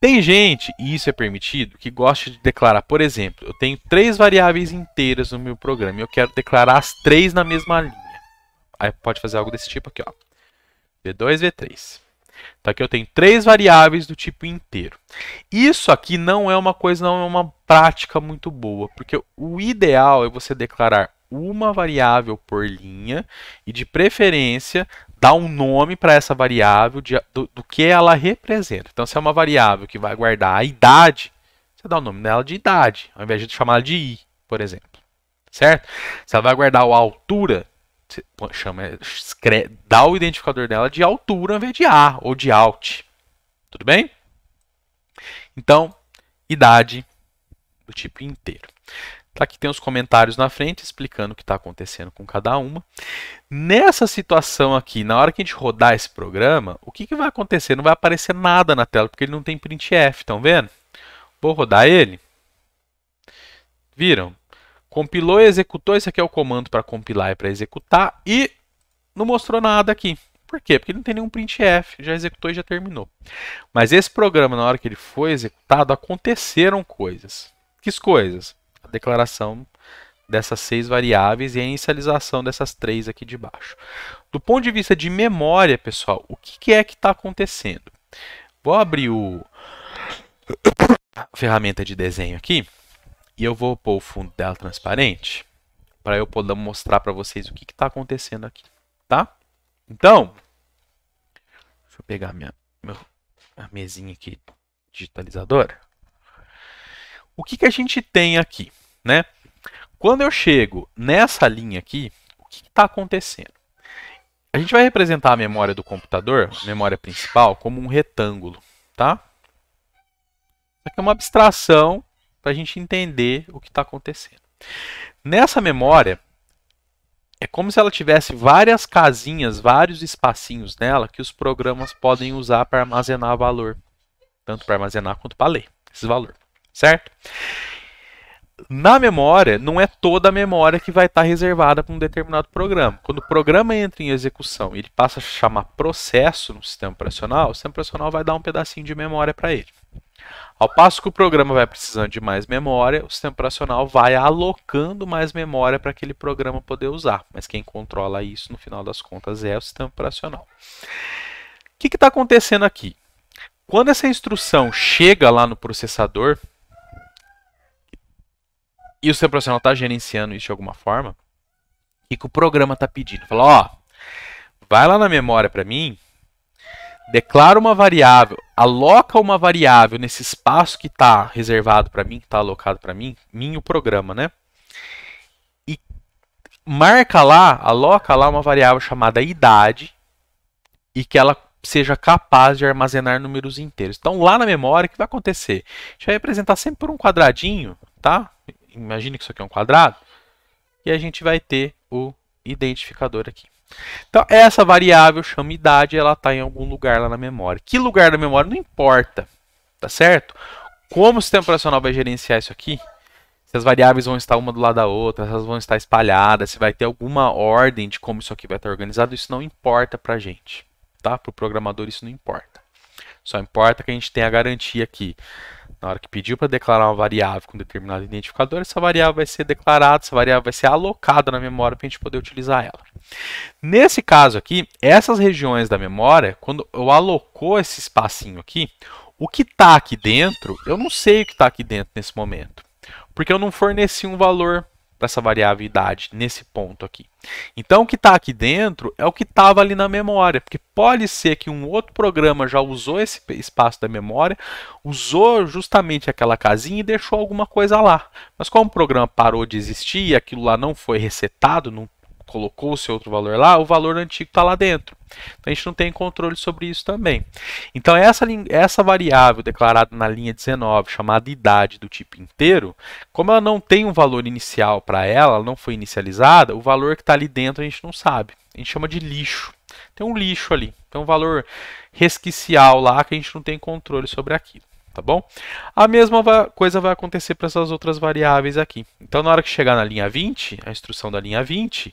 Tem gente, e isso é permitido, que gosta de declarar, por exemplo, eu tenho três variáveis inteiras no meu programa e eu quero declarar as três na mesma linha. Aí pode fazer algo desse tipo aqui, ó. V2, V3. Então tá, aqui eu tenho três variáveis do tipo inteiro. Isso aqui não é uma coisa, não é uma prática muito boa, porque o ideal é você declarar uma variável por linha e de preferência dar um nome para essa variável de, do, do que ela representa. Então se é uma variável que vai guardar a idade, você dá o nome dela de idade, ao invés de chamar de i, por exemplo certo? Se ela vai guardar a altura, chama, dá o identificador dela de altura ao invés de A ou de alt. Tudo bem? Então, idade do tipo inteiro. Tá aqui tem os comentários na frente explicando o que está acontecendo com cada uma. Nessa situação aqui, na hora que a gente rodar esse programa, o que, que vai acontecer? Não vai aparecer nada na tela, porque ele não tem printf, estão vendo? Vou rodar ele. Viram? Compilou e executou, esse aqui é o comando para compilar e para executar, e não mostrou nada aqui. Por quê? Porque não tem nenhum printf, já executou e já terminou. Mas esse programa, na hora que ele foi executado, aconteceram coisas. Que coisas? A declaração dessas seis variáveis e a inicialização dessas três aqui de baixo. Do ponto de vista de memória, pessoal, o que é que está acontecendo? Vou abrir o... a ferramenta de desenho aqui e eu vou pôr o fundo dela transparente para eu poder mostrar para vocês o que está acontecendo aqui, tá? Então, deixa eu pegar minha, a mesinha aqui digitalizadora. O que, que a gente tem aqui, né? Quando eu chego nessa linha aqui, o que está acontecendo? A gente vai representar a memória do computador, memória principal, como um retângulo, tá? Isso aqui é uma abstração para a gente entender o que está acontecendo. Nessa memória, é como se ela tivesse várias casinhas, vários espacinhos nela que os programas podem usar para armazenar valor, tanto para armazenar quanto para ler esse valor, certo? Na memória, não é toda a memória que vai estar tá reservada para um determinado programa. Quando o programa entra em execução e ele passa a chamar processo no sistema operacional, o sistema operacional vai dar um pedacinho de memória para ele. Ao passo que o programa vai precisando de mais memória, o sistema operacional vai alocando mais memória para aquele programa poder usar. Mas quem controla isso, no final das contas, é o sistema operacional. O que está acontecendo aqui? Quando essa instrução chega lá no processador, e o sistema operacional está gerenciando isso de alguma forma, e que o programa está pedindo? Fala, ó, vai lá na memória para mim declara uma variável, aloca uma variável nesse espaço que está reservado para mim, que está alocado para mim, minho o programa, né? E marca lá, aloca lá uma variável chamada idade e que ela seja capaz de armazenar números inteiros. Então, lá na memória, o que vai acontecer? A gente vai representar sempre por um quadradinho, tá? Imagine que isso aqui é um quadrado. E a gente vai ter o identificador aqui. Então, essa variável chama idade, ela está em algum lugar lá na memória. Que lugar da memória não importa, tá certo? Como o sistema operacional vai gerenciar isso aqui? Se as variáveis vão estar uma do lado da outra, se elas vão estar espalhadas, se vai ter alguma ordem de como isso aqui vai estar organizado, isso não importa para a gente, tá? Para o programador isso não importa. Só importa que a gente tenha a garantia aqui. Na hora que pediu para declarar uma variável com determinado identificador, essa variável vai ser declarada, essa variável vai ser alocada na memória para a gente poder utilizar ela. Nesse caso aqui, essas regiões da memória, quando eu alocou esse espacinho aqui, o que está aqui dentro, eu não sei o que está aqui dentro nesse momento, porque eu não forneci um valor para essa variabilidade nesse ponto aqui. Então, o que está aqui dentro é o que estava ali na memória, porque pode ser que um outro programa já usou esse espaço da memória, usou justamente aquela casinha e deixou alguma coisa lá. Mas como o programa parou de existir e aquilo lá não foi resetado, não colocou o seu outro valor lá, o valor antigo está lá dentro. Então a gente não tem controle sobre isso também. Então essa, essa variável declarada na linha 19, chamada idade do tipo inteiro, como ela não tem um valor inicial para ela, ela não foi inicializada, o valor que está ali dentro a gente não sabe. A gente chama de lixo. Tem um lixo ali, tem um valor resquicial lá que a gente não tem controle sobre aquilo tá bom? A mesma coisa vai acontecer para essas outras variáveis aqui. Então, na hora que chegar na linha 20, a instrução da linha 20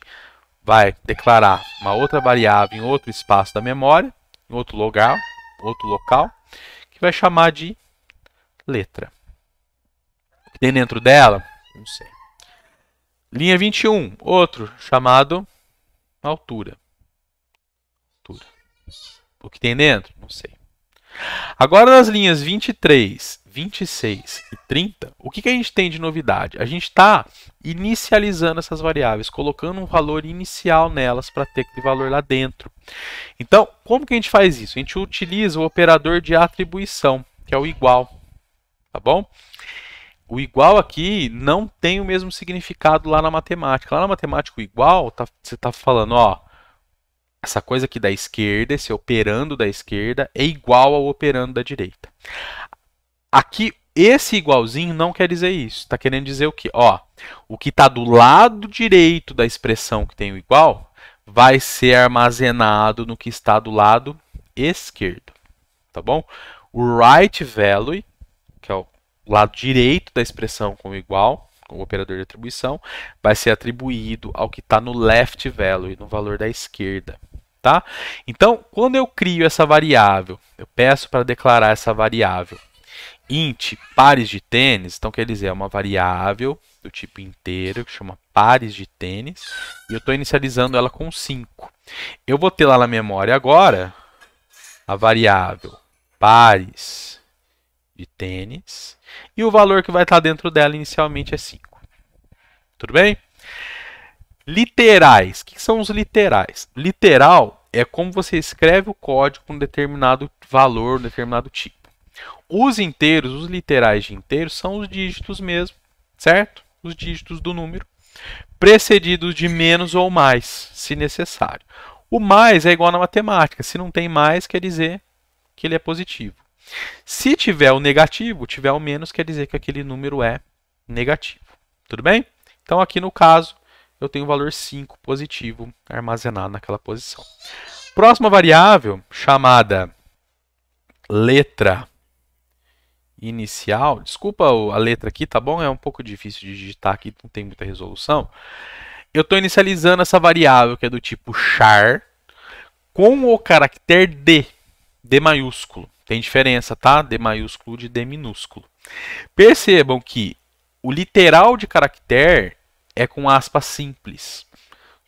vai declarar uma outra variável em outro espaço da memória, em outro lugar, outro local, que vai chamar de letra. O que tem dentro dela? Não sei. Linha 21, outro chamado altura. altura. O que tem dentro? Não sei. Agora nas linhas 23, 26 e 30, o que, que a gente tem de novidade? A gente está inicializando essas variáveis, colocando um valor inicial nelas para ter aquele valor lá dentro. Então, como que a gente faz isso? A gente utiliza o operador de atribuição, que é o igual, tá bom? O igual aqui não tem o mesmo significado lá na matemática. Lá na matemática, o igual, tá, você está falando, ó, essa coisa aqui da esquerda, esse operando da esquerda, é igual ao operando da direita. Aqui, esse igualzinho não quer dizer isso. Está querendo dizer o quê? Ó, o que está do lado direito da expressão que tem o igual vai ser armazenado no que está do lado esquerdo. Tá bom? O right value, que é o lado direito da expressão com o igual, o operador de atribuição, vai ser atribuído ao que está no left value, no valor da esquerda. Tá? Então, quando eu crio essa variável, eu peço para declarar essa variável int pares de tênis, então quer dizer, é uma variável do tipo inteiro que chama pares de tênis, e eu estou inicializando ela com 5. Eu vou ter lá na memória agora a variável pares de tênis, e o valor que vai estar dentro dela inicialmente é 5. Tudo bem? Literais. O que são os literais? Literal é como você escreve o código com determinado valor, determinado tipo. Os inteiros, os literais de inteiros, são os dígitos mesmo, certo? Os dígitos do número, precedidos de menos ou mais, se necessário. O mais é igual na matemática. Se não tem mais, quer dizer que ele é positivo. Se tiver o negativo, tiver o menos, quer dizer que aquele número é negativo. Tudo bem? Então, aqui no caso, eu tenho o valor 5 positivo armazenado naquela posição. Próxima variável, chamada letra inicial. Desculpa a letra aqui, tá bom? É um pouco difícil de digitar aqui, não tem muita resolução. Eu estou inicializando essa variável que é do tipo char com o caractere D, D maiúsculo. Tem diferença, tá? D maiúsculo de D minúsculo. Percebam que o literal de caractere é com aspa simples.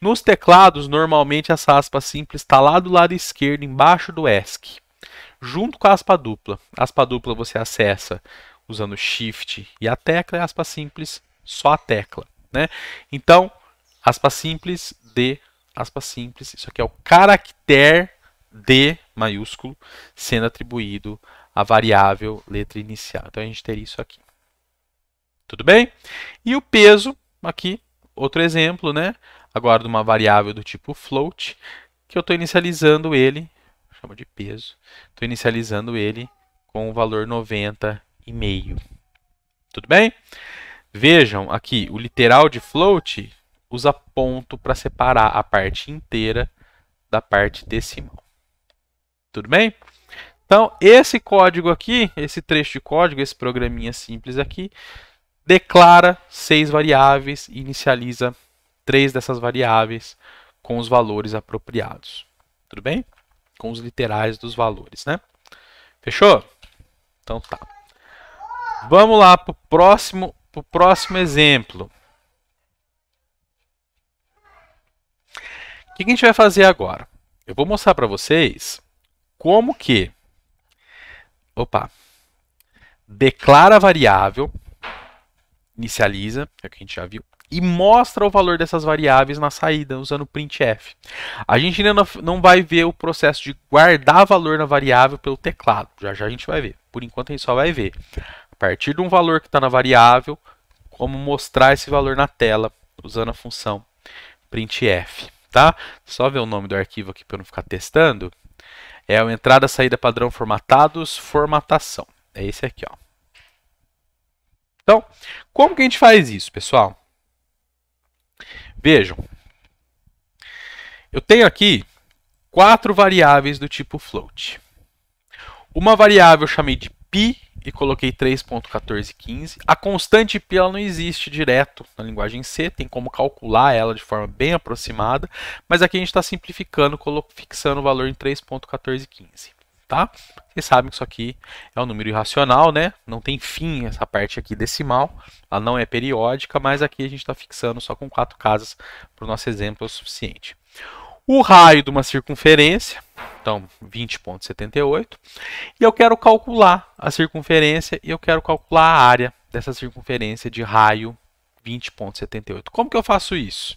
Nos teclados, normalmente essa aspa simples está lá do lado esquerdo, embaixo do ESC, junto com a aspa dupla. A aspa dupla você acessa usando Shift e a tecla, e a aspa simples, só a tecla. Né? Então, aspa simples, D, aspa simples, isso aqui é o caractere D maiúsculo sendo atribuído à variável letra inicial. Então a gente teria isso aqui. Tudo bem? E o peso, aqui, outro exemplo, né? Agora de uma variável do tipo float, que eu estou inicializando ele, chama de peso, estou inicializando ele com o valor 90,5. Tudo bem? Vejam aqui, o literal de float usa ponto para separar a parte inteira da parte decimal. Tudo bem? Então, esse código aqui, esse trecho de código, esse programinha simples aqui, declara seis variáveis e inicializa três dessas variáveis com os valores apropriados. Tudo bem? Com os literais dos valores, né? Fechou? Então tá. Vamos lá para o próximo, pro próximo exemplo. O que a gente vai fazer agora? Eu vou mostrar para vocês como que opa, declara a variável, inicializa, é o que a gente já viu, e mostra o valor dessas variáveis na saída, usando o printf. A gente ainda não vai ver o processo de guardar valor na variável pelo teclado, já já a gente vai ver. Por enquanto a gente só vai ver, a partir de um valor que está na variável, como mostrar esse valor na tela, usando a função printf. Tá? Só ver o nome do arquivo aqui para eu não ficar testando. É a entrada, saída padrão formatados, formatação. É esse aqui, ó. Então, como que a gente faz isso, pessoal? Vejam. Eu tenho aqui quatro variáveis do tipo float. Uma variável eu chamei de pi e coloquei 3.1415. A constante π ela não existe direto na linguagem C, tem como calcular ela de forma bem aproximada, mas aqui a gente está simplificando, fixando o valor em 3.1415. Tá? Vocês sabem que isso aqui é um número irracional, né? não tem fim essa parte aqui decimal, ela não é periódica, mas aqui a gente está fixando só com quatro casas para o nosso exemplo é o suficiente. O raio de uma circunferência, então 20.78, e eu quero calcular a circunferência e eu quero calcular a área dessa circunferência de raio 20.78. Como que eu faço isso?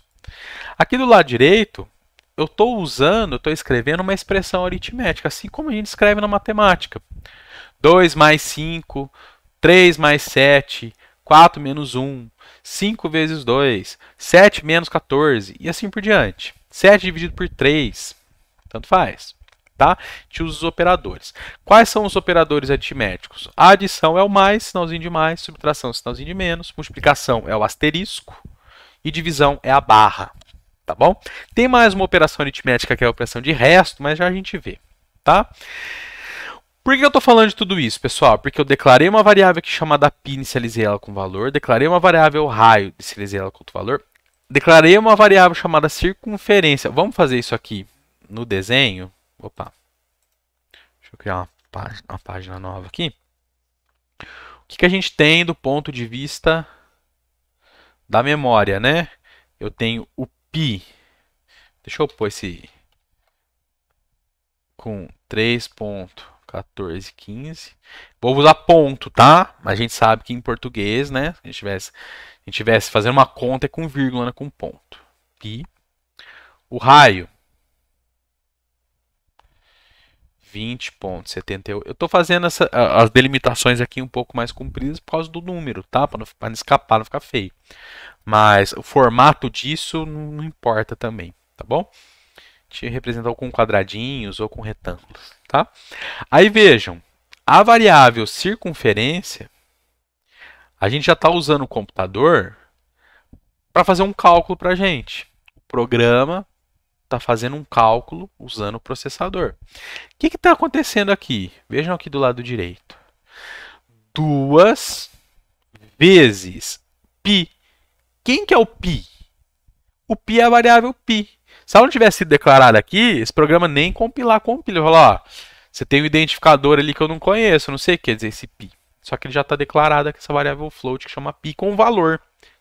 Aqui do lado direito, eu estou usando, estou escrevendo uma expressão aritmética, assim como a gente escreve na matemática. 2 mais 5, 3 mais 7, 4 menos 1, 5 vezes 2, 7 menos 14 e assim por diante. 7 dividido por 3, tanto faz tá? De os operadores. Quais são os operadores aritméticos? A adição é o mais, sinalzinho de mais, subtração, sinalzinho de menos, multiplicação é o asterisco e divisão é a barra, tá bom? Tem mais uma operação aritmética que é a operação de resto, mas já a gente vê, tá? Por que eu estou falando de tudo isso, pessoal? Porque eu declarei uma variável aqui chamada π, inicializei ela com valor, declarei uma variável raio, inicializei ela com outro valor, declarei uma variável chamada circunferência. Vamos fazer isso aqui no desenho? Opa. Deixa eu criar uma página, uma página nova aqui. O que, que a gente tem do ponto de vista da memória, né? Eu tenho o pi. Deixa eu pôr esse com 3.1415. Vou usar ponto, tá? A gente sabe que em português, né? Se a gente tivesse, a gente tivesse fazendo uma conta é com vírgula, né? com ponto. Pi. O raio 20 pontos, 78. Eu estou fazendo essa, as delimitações aqui um pouco mais compridas por causa do número, tá? Para não, não escapar, não ficar feio. Mas o formato disso não importa também, tá bom? A gente representou com quadradinhos ou com retângulos, tá? Aí vejam, a variável circunferência, a gente já está usando o computador para fazer um cálculo para a gente. O programa está fazendo um cálculo usando o processador. O que está acontecendo aqui? Vejam aqui do lado direito. Duas vezes pi. Quem que é o pi? O pi é a variável pi. Se ela não tivesse sido declarada aqui, esse programa nem compilar compila. Ele falar, você tem um identificador ali que eu não conheço, não sei o que quer dizer esse pi. Só que ele já está declarado aqui, essa variável float que chama pi com valor,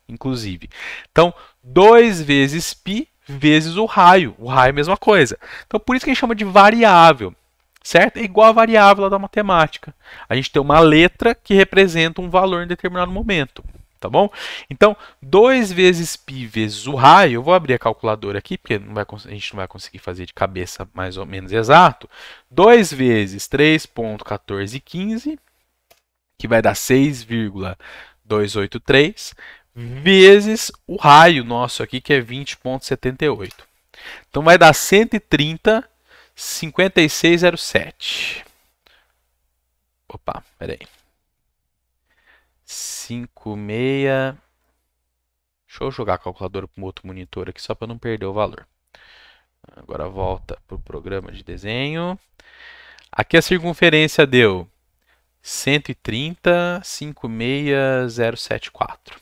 inclusive. Então, 2 vezes pi vezes o raio. O raio é a mesma coisa. Então por isso que a gente chama de variável. Certo? É igual a variável da matemática. A gente tem uma letra que representa um valor em determinado momento. Tá bom? Então, 2 vezes π vezes o raio, eu vou abrir a calculadora aqui, porque vai, a gente não vai conseguir fazer de cabeça mais ou menos exato. 2 vezes 3.1415, que vai dar 6,283, Uhum. vezes o raio nosso aqui, que é 20,78. Então vai dar 130, 5607. Opa, peraí. 56. Deixa eu jogar a calculadora para um outro monitor aqui, só para não perder o valor. Agora volta para o programa de desenho. Aqui a circunferência deu 130, 56074.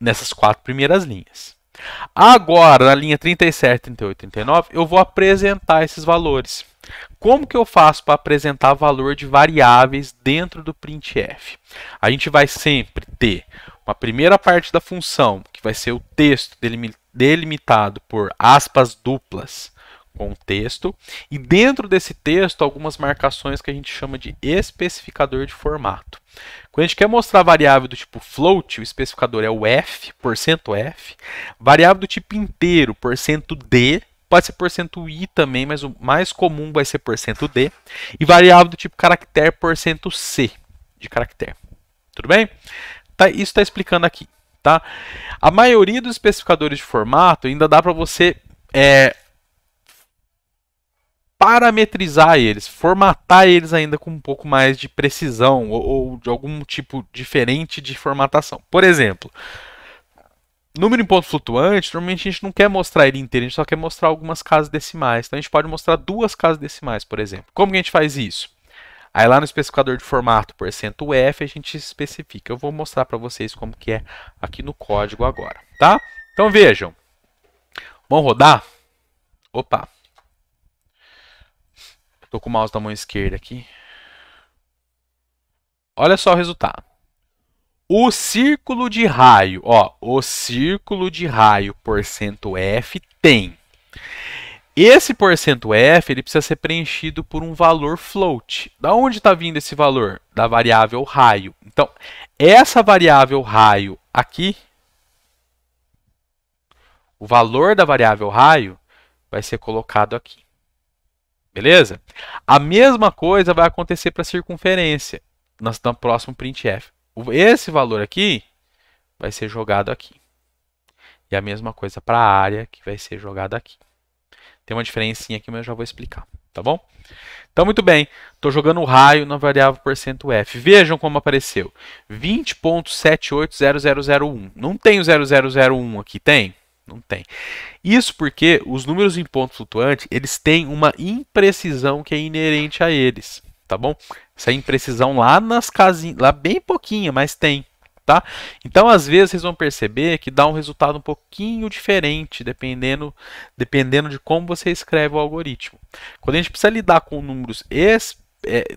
nessas quatro primeiras linhas. Agora, na linha 37, 38, 39, eu vou apresentar esses valores. Como que eu faço para apresentar valor de variáveis dentro do printf? A gente vai sempre ter uma primeira parte da função, que vai ser o texto delimitado por aspas duplas, com um texto e dentro desse texto algumas marcações que a gente chama de especificador de formato. Quando a gente quer mostrar variável do tipo float, o especificador é o f, %f, variável do tipo inteiro, %d, pode ser %i também, mas o mais comum vai ser %d, e variável do tipo caractere, %c de caractere. Tudo bem? Tá, isso está explicando aqui. Tá? A maioria dos especificadores de formato ainda dá para você é, parametrizar eles, formatar eles ainda com um pouco mais de precisão ou, ou de algum tipo diferente de formatação. Por exemplo, número em ponto flutuante, normalmente a gente não quer mostrar ele inteiro, a gente só quer mostrar algumas casas decimais. Então a gente pode mostrar duas casas decimais, por exemplo. Como que a gente faz isso? Aí lá no especificador de formato %f a gente especifica. Eu vou mostrar para vocês como que é aqui no código agora, tá? Então vejam. Vamos rodar? Opa. Tô com o mouse da mão esquerda aqui. Olha só o resultado. O círculo de raio, ó, o círculo de raio porcento %f tem. Esse porcento %f ele precisa ser preenchido por um valor float. Da onde está vindo esse valor? Da variável raio. Então, essa variável raio aqui, o valor da variável raio vai ser colocado aqui. Beleza? A mesma coisa vai acontecer para a circunferência Nós na próximo printf. Esse valor aqui vai ser jogado aqui. E a mesma coisa para a área que vai ser jogada aqui. Tem uma diferencinha aqui, mas eu já vou explicar, tá bom? Então, muito bem. Estou jogando o raio na variável %f. Vejam como apareceu. 20.780001. Não tem o 0001 aqui, tem? Tem. Não tem. Isso porque os números em ponto flutuante, eles têm uma imprecisão que é inerente a eles, tá bom? Essa imprecisão lá nas casinhas, lá bem pouquinha, mas tem, tá? Então, às vezes vocês vão perceber que dá um resultado um pouquinho diferente, dependendo, dependendo de como você escreve o algoritmo. Quando a gente precisa lidar com números es, é,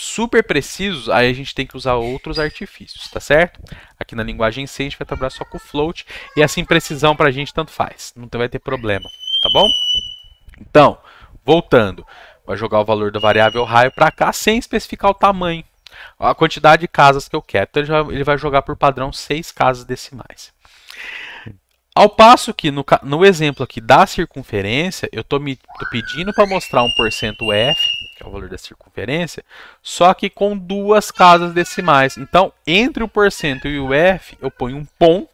super precisos, aí a gente tem que usar outros artifícios, tá certo? Aqui na linguagem C a gente vai trabalhar só com float e assim precisão pra gente tanto faz, não vai ter problema, tá bom? Então, voltando, vai jogar o valor da variável raio para cá sem especificar o tamanho, a quantidade de casas que eu quero. Então ele vai jogar por padrão 6 casas decimais. Ao passo que no, no exemplo aqui da circunferência, eu estou me pedindo para mostrar um porcento f, que é o valor da circunferência, só que com duas casas decimais. Então, entre o porcento e o f, eu ponho um ponto,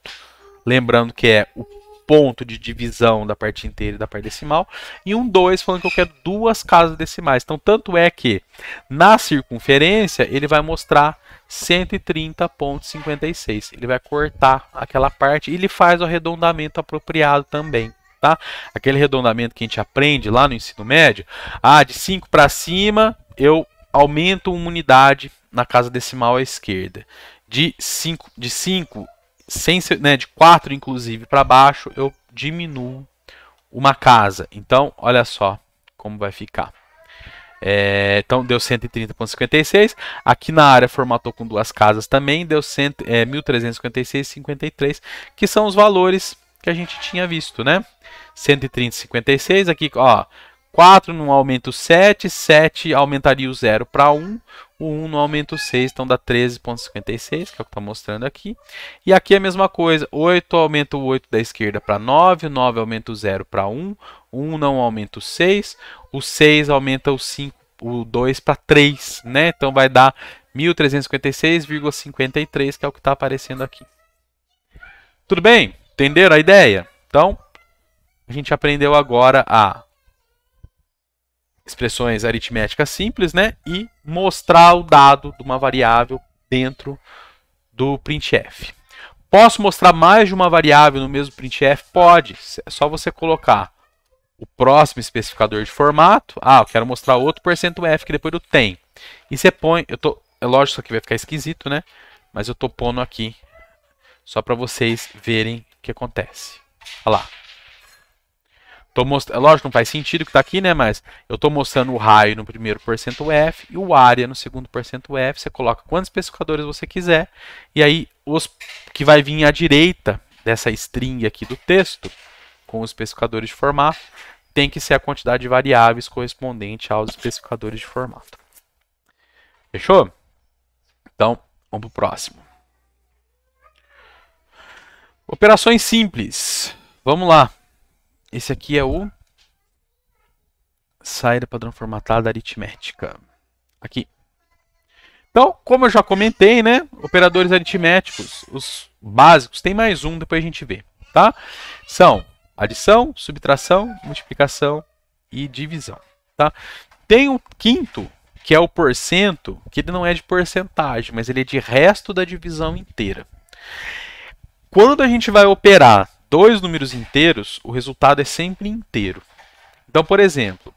lembrando que é o ponto de divisão da parte inteira e da parte decimal, e um 2 falando que eu quero duas casas decimais. Então, tanto é que na circunferência ele vai mostrar 130.56. Ele vai cortar aquela parte e ele faz o arredondamento apropriado também. Tá? Aquele arredondamento que a gente aprende lá no ensino médio, ah, de 5 para cima, eu aumento uma unidade na casa decimal à esquerda. De 5 de cinco sem ser, né, de 4 inclusive para baixo, eu diminuo uma casa. Então, olha só como vai ficar. É, então deu 130,56. Aqui na área formatou com duas casas também, deu é, 1.356,53, que são os valores que a gente tinha visto, né? 130,56. Aqui, ó, 4 não aumenta o 7, 7 aumentaria o 0 para 1, o 1 não aumenta o 6, então dá 13,56, que é o que está mostrando aqui. E aqui é a mesma coisa, 8 aumenta o 8 da esquerda para 9, o 9 aumenta o 0 para 1, 1 não aumenta o 6, o 6 aumenta o 5, o 2 para 3, né? Então vai dar 1356,53, que é o que está aparecendo aqui. Tudo bem? Entenderam a ideia? Então, a gente aprendeu agora a expressões aritméticas simples, né? E mostrar o dado de uma variável dentro do printf. Posso mostrar mais de uma variável no mesmo printf? Pode. É só você colocar o próximo especificador de formato. Ah, eu quero mostrar outro %f que depois do tem. E você põe, eu tô, é lógico isso aqui vai ficar esquisito, né? Mas eu tô pondo aqui só para vocês verem o que acontece. Olha lá. Tô most... É lógico, não faz sentido que tá aqui, né? Mas eu tô mostrando o raio no primeiro porcento F e o área no segundo porcento F. Você coloca quantos especificadores você quiser. E aí, os que vai vir à direita dessa string aqui do texto, com os especificadores de formato, tem que ser a quantidade de variáveis correspondente aos especificadores de formato. Fechou? Então, vamos para o próximo. Operações simples. Vamos lá. Esse aqui é o saída padrão formatada aritmética. Aqui. Então, como eu já comentei, né? Operadores aritméticos, os básicos, tem mais um, depois a gente vê, tá? São adição, subtração, multiplicação e divisão, tá? Tem o quinto, que é o porcento, que ele não é de porcentagem, mas ele é de resto da divisão inteira. Quando a gente vai operar dois números inteiros, o resultado é sempre inteiro. Então, por exemplo,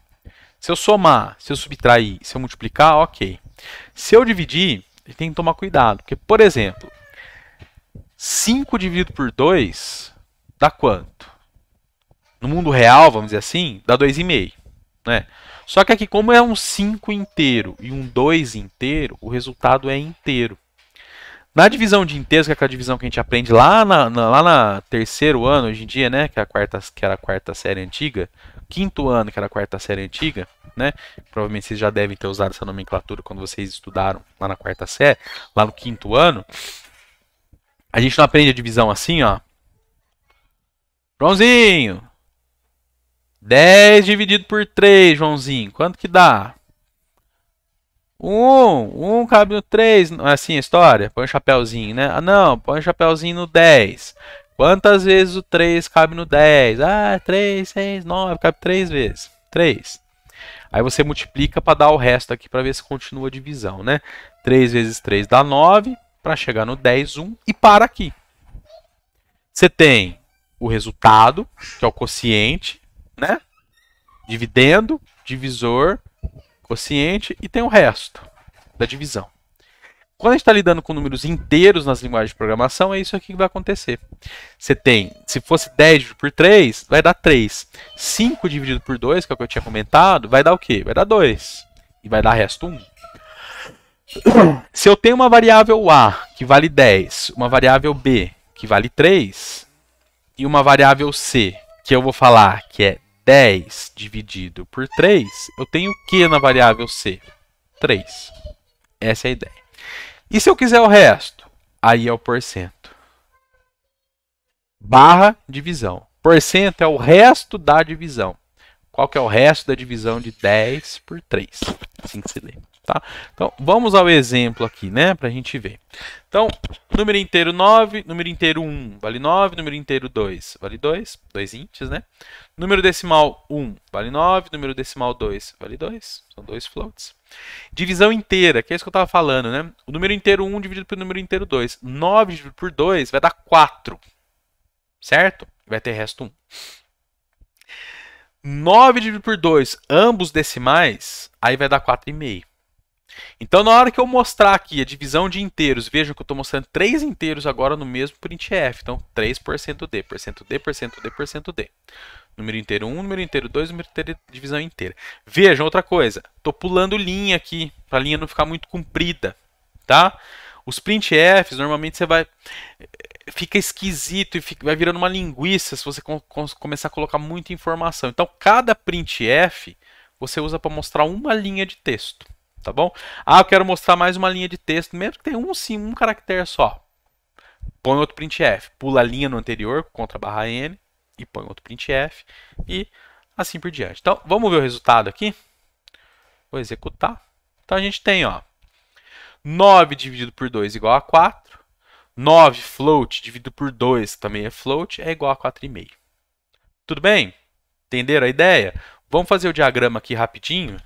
se eu somar, se eu subtrair, se eu multiplicar, ok. Se eu dividir, tem que tomar cuidado, porque, por exemplo, 5 dividido por 2 dá quanto? No mundo real, vamos dizer assim, dá 2,5. Né? Só que aqui, como é um 5 inteiro e um 2 inteiro, o resultado é inteiro. Na divisão de inteiros, que é aquela divisão que a gente aprende lá na, na, lá na terceiro ano, hoje em dia, né? Que, é a quarta, que era a quarta série antiga. Quinto ano, que era a quarta série antiga, né? Provavelmente vocês já devem ter usado essa nomenclatura quando vocês estudaram lá na quarta série, lá no quinto ano. A gente não aprende a divisão assim, ó. Joãozinho! 10 dividido por 3, Joãozinho. Quanto que dá? Um, um cabe no 3, assim a história, põe um chapéuzinho, né? Ah, não, põe um chapéuzinho no 10. Quantas vezes o 3 cabe no 10? Ah, 3, 6, 9, cabe 3 vezes. 3. Aí você multiplica para dar o resto aqui para ver se continua a divisão, né? 3 vezes 3 dá 9, para chegar no 10, 1 e para aqui. Você tem o resultado, que é o quociente, né? Dividendo, divisor, quociente e tem o resto da divisão. Quando a gente está lidando com números inteiros nas linguagens de programação, é isso aqui que vai acontecer. Você tem, se fosse 10 dividido por 3, vai dar 3. 5 dividido por 2, que é o que eu tinha comentado, vai dar o quê? Vai dar 2. E vai dar resto 1. Se eu tenho uma variável A que vale 10, uma variável B que vale 3 e uma variável C que eu vou falar que é 10 dividido por 3, eu tenho o que na variável C? 3. Essa é a ideia. E se eu quiser o resto? Aí é o porcento. Barra divisão. Porcento é o resto da divisão. Qual que é o resto da divisão de 10 por 3? Assim que se lembra. Tá? Então, vamos ao exemplo aqui, né, para a gente ver. Então, número inteiro 9, número inteiro 1 vale 9, número inteiro 2 vale 2, 2 intes, né? Número decimal 1 vale 9, número decimal 2 vale 2, são dois floats. Divisão inteira, que é isso que eu estava falando, né? O número inteiro 1 dividido pelo número inteiro 2. 9 dividido por 2 vai dar 4, certo? Vai ter resto 1. 9 dividido por 2, ambos decimais, aí vai dar 4,5. Então, na hora que eu mostrar aqui a divisão de inteiros, vejam que eu estou mostrando três inteiros agora no mesmo printf. Então, 3% D, %D, %D, %D. Número inteiro 1, número inteiro 2, número inteiro divisão inteira. Vejam outra coisa, estou pulando linha aqui, para a linha não ficar muito comprida, tá? Os printfs, normalmente você vai... Eh, fica esquisito e fica... vai virando uma linguiça se você com... começar a colocar muita informação. Então, cada printf você usa para mostrar uma linha de texto tá bom? Ah, eu quero mostrar mais uma linha de texto, mesmo que tenha um sim, um caractere só. Põe outro printf, pula a linha no anterior, contra barra n, e põe outro printf, e assim por diante. Então, vamos ver o resultado aqui? Vou executar. Então, a gente tem, ó, 9 dividido por 2 igual a 4, 9 float dividido por 2, que também é float, é igual a 4,5. Tudo bem? Entenderam a ideia? Vamos fazer o diagrama aqui rapidinho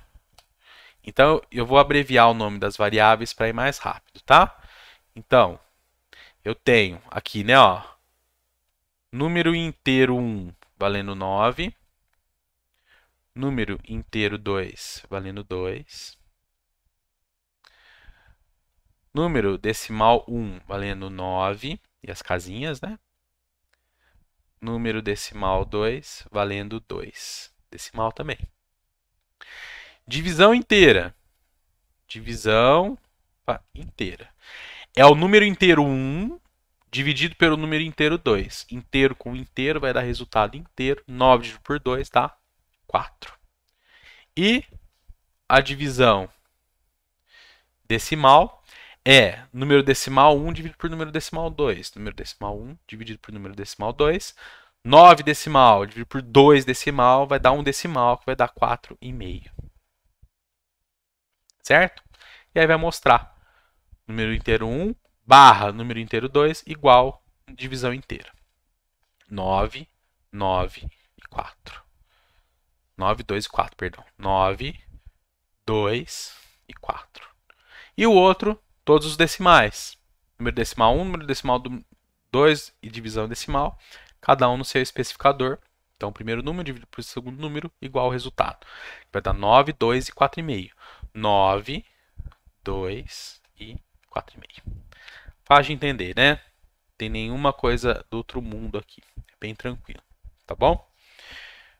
então, eu vou abreviar o nome das variáveis para ir mais rápido, tá? Então, eu tenho aqui, né, ó, número inteiro 1 valendo 9, número inteiro 2 valendo 2, número decimal 1 valendo 9, e as casinhas, né? Número decimal 2 valendo 2, decimal também. Divisão inteira. Divisão inteira. É o número inteiro 1 dividido pelo número inteiro 2. Inteiro com inteiro vai dar resultado inteiro. 9 dividido por 2 dá 4. E a divisão decimal é número decimal 1 dividido por número decimal 2. Número decimal 1 dividido por número decimal 2. 9 decimal dividido por 2 decimal vai dar 1 decimal, que vai dar 4,5 certo? E aí vai mostrar número inteiro 1 barra número inteiro 2 igual divisão inteira. 9, 9 e 4. 9, 2 e 4, perdão. 9, 2 e 4. E o outro, todos os decimais. Número decimal 1, número decimal 2 e divisão decimal, cada um no seu especificador. Então, o primeiro número dividido por segundo número igual ao resultado. Vai dar 9, 2 e 4,5. 9, 2 e 4,5. Faz de entender, né? Tem nenhuma coisa do outro mundo aqui. É bem tranquilo, tá bom?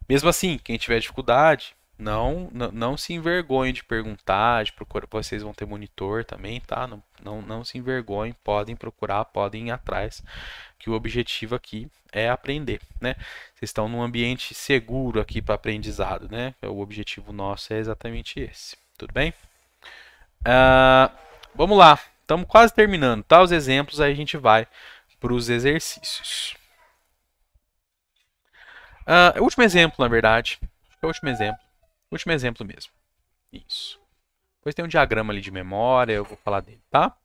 Mesmo assim, quem tiver dificuldade, não, não, não se envergonhe de perguntar, de procurar. Vocês vão ter monitor também, tá? Não, não, não se envergonhem, podem procurar, podem ir atrás, que o objetivo aqui é aprender, né? Vocês estão num ambiente seguro aqui para aprendizado, né? O objetivo nosso é exatamente esse. Tudo bem? Uh, vamos lá. Estamos quase terminando, tá? Os exemplos, aí a gente vai para os exercícios. Uh, último exemplo, na verdade. É o último exemplo. Último exemplo mesmo. Isso. Depois tem um diagrama ali de memória, eu vou falar dele, tá?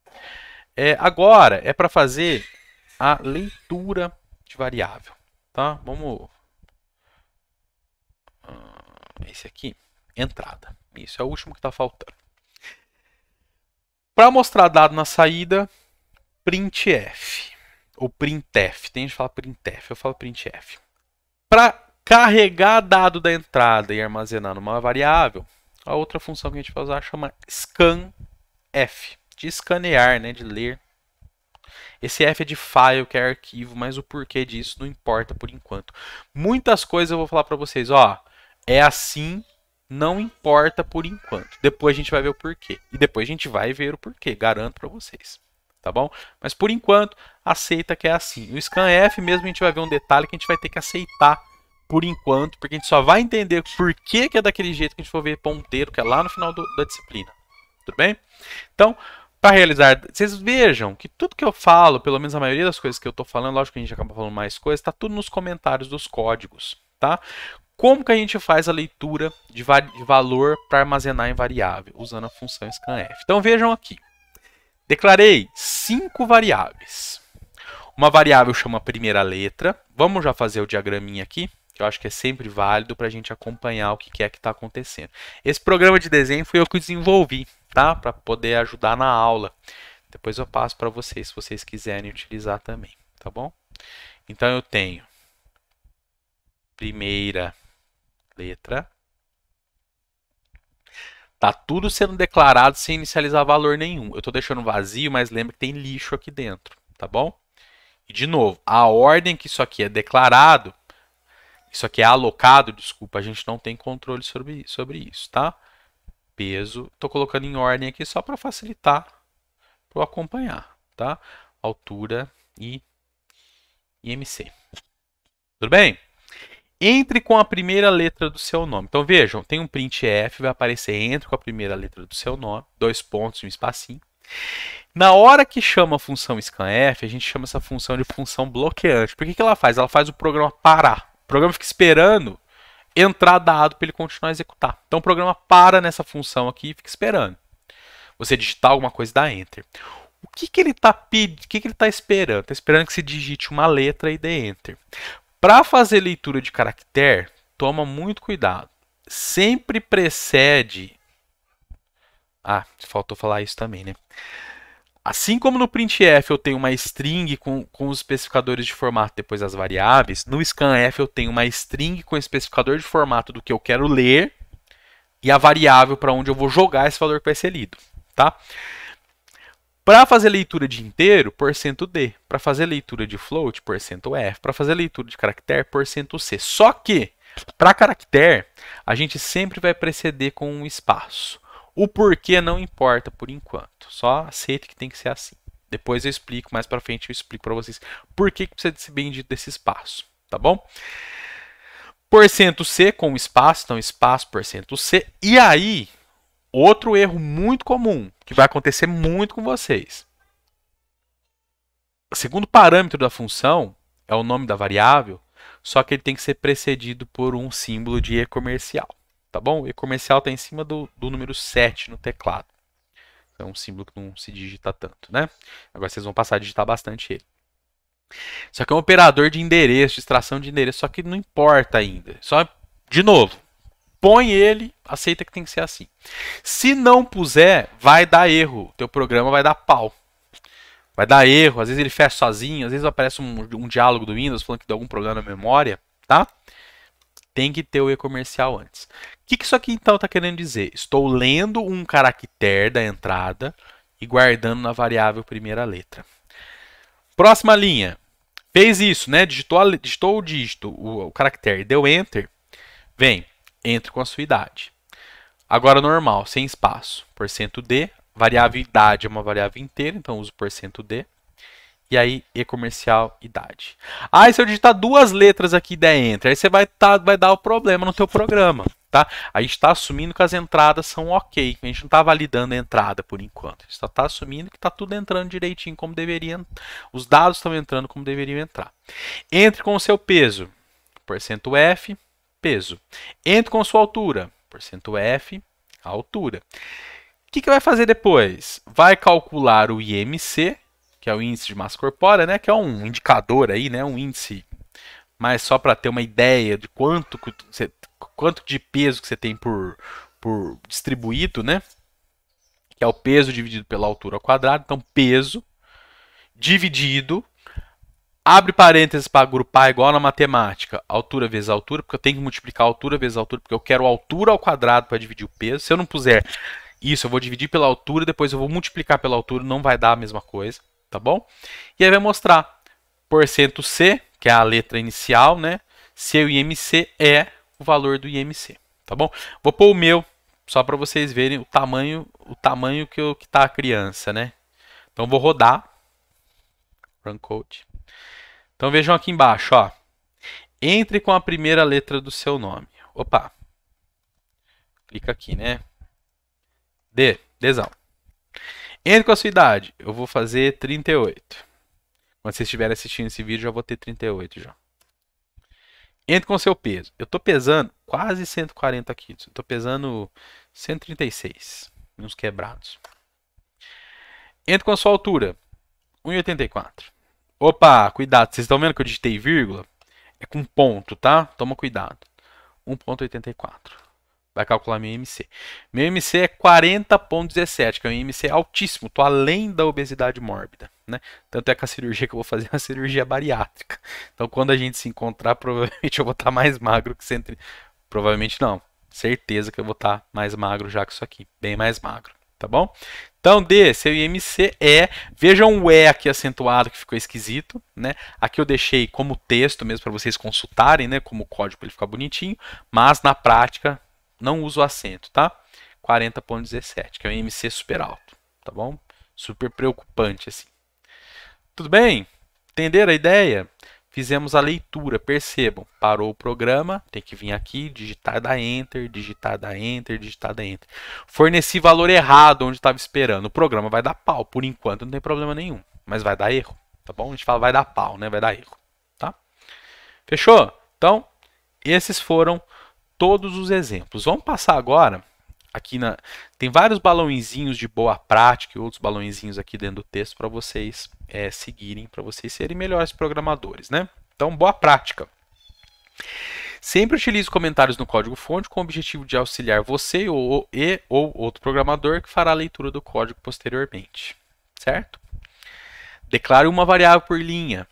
É, agora é para fazer a leitura de variável, tá? Vamos... Ah, esse aqui, entrada. Isso, é o último que está faltando. Para mostrar dado na saída, printf. Ou printf. Tem gente que fala printf, eu falo printf. Para carregar dado da entrada e armazenar numa variável, a outra função que a gente vai usar chama scanf. De escanear, né, de ler. Esse F é de file, que é arquivo, mas o porquê disso não importa por enquanto. Muitas coisas eu vou falar para vocês, ó, é assim não importa por enquanto. Depois a gente vai ver o porquê. E depois a gente vai ver o porquê, garanto para vocês. Tá bom? Mas por enquanto, aceita que é assim. O scanf mesmo a gente vai ver um detalhe que a gente vai ter que aceitar por enquanto, porque a gente só vai entender por que, que é daquele jeito que a gente for ver ponteiro, que é lá no final do, da disciplina. Tudo bem? Então, para realizar, vocês vejam que tudo que eu falo, pelo menos a maioria das coisas que eu estou falando, lógico que a gente acaba falando mais coisas, está tudo nos comentários dos códigos, tá? Como que a gente faz a leitura de, va de valor para armazenar em variável usando a função scanf? Então vejam aqui. Declarei cinco variáveis. Uma variável chama primeira letra. Vamos já fazer o diagraminha aqui, que eu acho que é sempre válido para a gente acompanhar o que é que está acontecendo. Esse programa de desenho foi eu que desenvolvi, tá? Para poder ajudar na aula. Depois eu passo para vocês, se vocês quiserem utilizar também, tá bom? Então eu tenho primeira letra. Tá tudo sendo declarado sem inicializar valor nenhum. Eu estou deixando vazio, mas lembra que tem lixo aqui dentro, tá bom? E de novo, a ordem que isso aqui é declarado, isso aqui é alocado, desculpa, a gente não tem controle sobre, sobre isso, tá? Peso, estou colocando em ordem aqui só para facilitar, para acompanhar, tá? Altura e IMC. Tudo bem? Entre com a primeira letra do seu nome. Então vejam, tem um printf, vai aparecer entre com a primeira letra do seu nome, dois pontos e um espacinho. Na hora que chama a função scanf, a gente chama essa função de função bloqueante. Por que, que ela faz? Ela faz o programa parar. O programa fica esperando entrar dado para ele continuar a executar. Então o programa para nessa função aqui e fica esperando. Você digitar alguma coisa e dá enter. O que, que ele está pedindo? O que, que ele está esperando? Está esperando que se digite uma letra e dê enter. Para fazer leitura de caractere, toma muito cuidado. Sempre precede. Ah, faltou falar isso também, né? Assim como no printf eu tenho uma string com, com os especificadores de formato depois as variáveis, no scanf eu tenho uma string com o especificador de formato do que eu quero ler e a variável para onde eu vou jogar esse valor que vai ser lido, tá? Para fazer leitura de inteiro, D. Para fazer leitura de float, F. Para fazer leitura de caractere, C. Só que, para caractere, a gente sempre vai preceder com um espaço. O porquê não importa por enquanto. Só aceita que tem que ser assim. Depois eu explico, mais para frente eu explico para vocês por que, que precisa desse bendito desse espaço, tá bom? Porcento C com espaço, então espaço, porcento C. E aí, outro erro muito comum, que vai acontecer muito com vocês. O segundo parâmetro da função é o nome da variável, só que ele tem que ser precedido por um símbolo de e-comercial. Tá bom? e-comercial está em cima do, do número 7 no teclado. É um símbolo que não se digita tanto, né? Agora vocês vão passar a digitar bastante ele. Só que é um operador de endereço, de extração de endereço, só que não importa ainda. Só, de novo, põe ele, aceita que tem que ser assim. Se não puser, vai dar erro. Teu programa vai dar pau. Vai dar erro, às vezes ele fecha sozinho, às vezes aparece um, um diálogo do Windows falando que deu algum problema na memória, tá? Tem que ter o e-comercial antes. O que, que isso aqui então está querendo dizer? Estou lendo um caractere da entrada e guardando na variável primeira letra. Próxima linha. Fez isso, né? Digitou, digitou o dígito, o, o caractere, deu Enter. Vem, entre com a sua idade. Agora, normal, sem espaço, porcento %d, variável idade é uma variável inteira, então uso porcento %d. E aí, e comercial, idade. Ah, e se eu digitar duas letras aqui der enter, aí você vai, tá, vai dar o problema no teu programa, tá? A gente está assumindo que as entradas são ok, a gente não está validando a entrada por enquanto. A gente está assumindo que está tudo entrando direitinho como deveria, os dados estão entrando como deveriam entrar. Entre com o seu peso, porcento %f, peso. Entro com sua altura, porcento %f, a altura. O que, que vai fazer depois? Vai calcular o IMC, que é o índice de massa corpórea, né, que é um indicador aí, né, um índice, mas só para ter uma ideia de quanto, você, quanto de peso que você tem por, por distribuído, né, que é o peso dividido pela altura ao quadrado, então peso dividido Abre parênteses para agrupar igual na matemática. Altura vezes altura, porque eu tenho que multiplicar altura vezes altura, porque eu quero altura ao quadrado para dividir o peso. Se eu não puser isso, eu vou dividir pela altura, depois eu vou multiplicar pela altura, não vai dar a mesma coisa, tá bom? E aí vai mostrar porcento C, que é a letra inicial, né? Seu IMC é o valor do IMC, tá bom? Vou pôr o meu só para vocês verem o tamanho, o tamanho que está a criança, né? Então vou rodar run code. Então vejam aqui embaixo, ó. Entre com a primeira letra do seu nome. Opa. Clica aqui, né? D, Dzão. Entre com a sua idade. Eu vou fazer 38. Quando vocês estiverem assistindo esse vídeo, já vou ter 38 já. Entre com o seu peso. Eu estou pesando quase 140 quilos. Estou pesando 136. Uns quebrados. Entre com a sua altura. 1,84. Opa, cuidado. Vocês estão vendo que eu digitei vírgula? É com ponto, tá? Toma cuidado. 1.84. Vai calcular meu IMC. Meu IMC é 40.17, que é um IMC altíssimo. Estou além da obesidade mórbida. Né? Tanto é que a cirurgia que eu vou fazer é uma cirurgia bariátrica. Então, quando a gente se encontrar, provavelmente eu vou estar tá mais magro que entre. Provavelmente não. Certeza que eu vou estar tá mais magro já que isso aqui. Bem mais magro tá bom? Então, D, seu IMC é, vejam o E aqui acentuado que ficou esquisito, né? Aqui eu deixei como texto mesmo para vocês consultarem, né? Como código para ele ficar bonitinho, mas na prática não uso acento, tá? 40.17, que é um IMC super alto, tá bom? Super preocupante, assim. Tudo bem? Entenderam a ideia? fizemos a leitura, percebam, parou o programa, tem que vir aqui, digitar da Enter, digitar da Enter, digitar da Enter. Forneci valor errado onde estava esperando, o programa vai dar pau, por enquanto não tem problema nenhum, mas vai dar erro, tá bom? A gente fala vai dar pau, né? Vai dar erro, tá? Fechou? Então, esses foram todos os exemplos. Vamos passar agora aqui na tem vários balãozinhos de boa prática e outros balãozinhos aqui dentro do texto para vocês é, seguirem, para vocês serem melhores programadores, né? Então, boa prática. Sempre utilize comentários no código-fonte com o objetivo de auxiliar você ou, e ou outro programador que fará a leitura do código posteriormente, certo? Declare uma variável por linha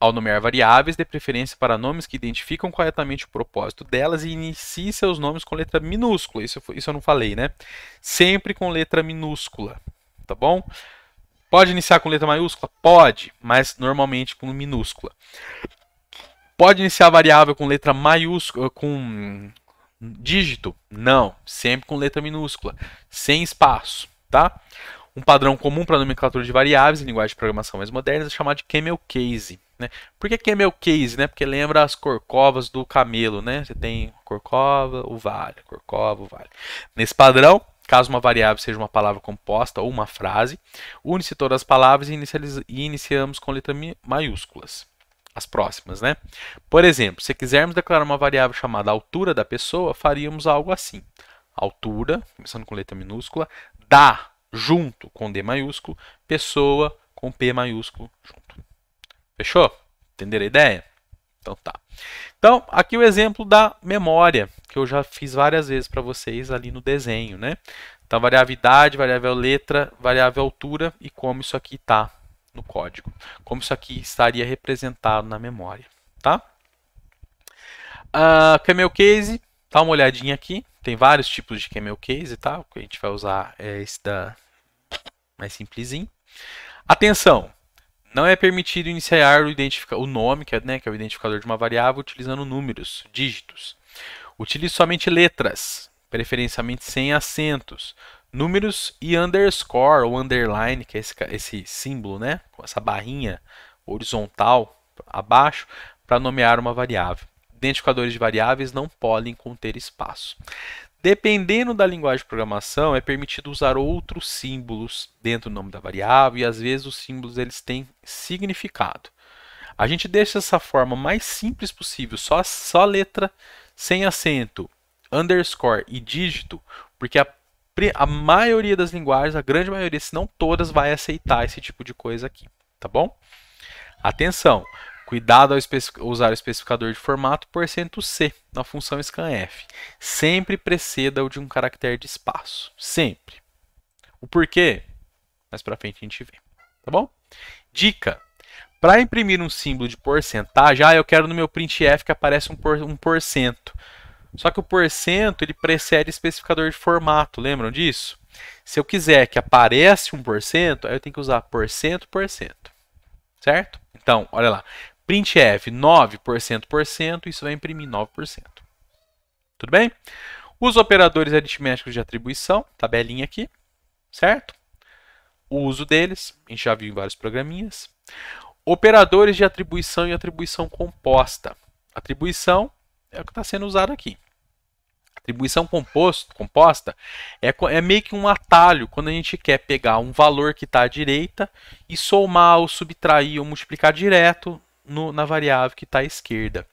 ao nomear variáveis, dê preferência para nomes que identificam corretamente o propósito delas e inicie seus nomes com letra minúscula. Isso, isso eu não falei, né? Sempre com letra minúscula, tá bom? Pode iniciar com letra maiúscula? Pode, mas normalmente com minúscula. Pode iniciar a variável com letra maiúscula, com dígito? Não, sempre com letra minúscula, sem espaço, tá? Um padrão comum para nomenclatura de variáveis em linguagem de programação mais modernas é chamado de camel case. Né? Por que, que é meu case? Né? Porque lembra as corcovas do camelo. Né? Você tem corcova, o vale, corcova, o vale. Nesse padrão, caso uma variável seja uma palavra composta ou uma frase, une-se todas as palavras e, e iniciamos com letras maiúsculas as próximas, né? Por exemplo, se quisermos declarar uma variável chamada altura da pessoa, faríamos algo assim: altura, começando com letra minúscula, da junto com D maiúsculo, pessoa com P maiúsculo junto. Fechou? Entenderam a ideia? Então tá. Então, aqui o exemplo da memória, que eu já fiz várias vezes para vocês ali no desenho, né? Então, variável idade, variável letra, variável altura e como isso aqui está no código. Como isso aqui estaria representado na memória, tá? Uh, camel case, dá uma olhadinha aqui. Tem vários tipos de camel case, tá? O que a gente vai usar é esse da mais simplesinho. Atenção, não é permitido iniciar o, o nome, que é, né, que é o identificador de uma variável, utilizando números, dígitos. Utilize somente letras, preferencialmente sem acentos, números e underscore ou underline, que é esse, esse símbolo, né, com essa barrinha horizontal abaixo, para nomear uma variável. Identificadores de variáveis não podem conter espaço. Dependendo da linguagem de programação, é permitido usar outros símbolos dentro do nome da variável e às vezes os símbolos eles têm significado. A gente deixa essa forma mais simples possível, só, só letra sem acento, underscore e dígito, porque a, a maioria das linguagens, a grande maioria, se não todas, vai aceitar esse tipo de coisa aqui, tá bom? Atenção, Cuidado ao usar o especificador de formato %c na função scanf. Sempre preceda o de um caractere de espaço. Sempre. O porquê? Mais para frente a gente vê. Tá bom? Dica. Para imprimir um símbolo de porcentagem, ah, eu quero no meu printf que apareça um, por, um porcento. Só que o porcento ele precede o especificador de formato, lembram disso? Se eu quiser que apareça um porcento, aí eu tenho que usar porcento, porcento. Certo? Então, olha lá printf 9% por cento, isso vai imprimir 9%. Tudo bem? Os operadores aritméticos de atribuição, tabelinha aqui, certo? O uso deles, a gente já viu em vários programinhas. Operadores de atribuição e atribuição composta. Atribuição é o que está sendo usado aqui. Atribuição composto, composta é, é meio que um atalho quando a gente quer pegar um valor que está à direita e somar ou subtrair ou multiplicar direto no, na variável que está à esquerda.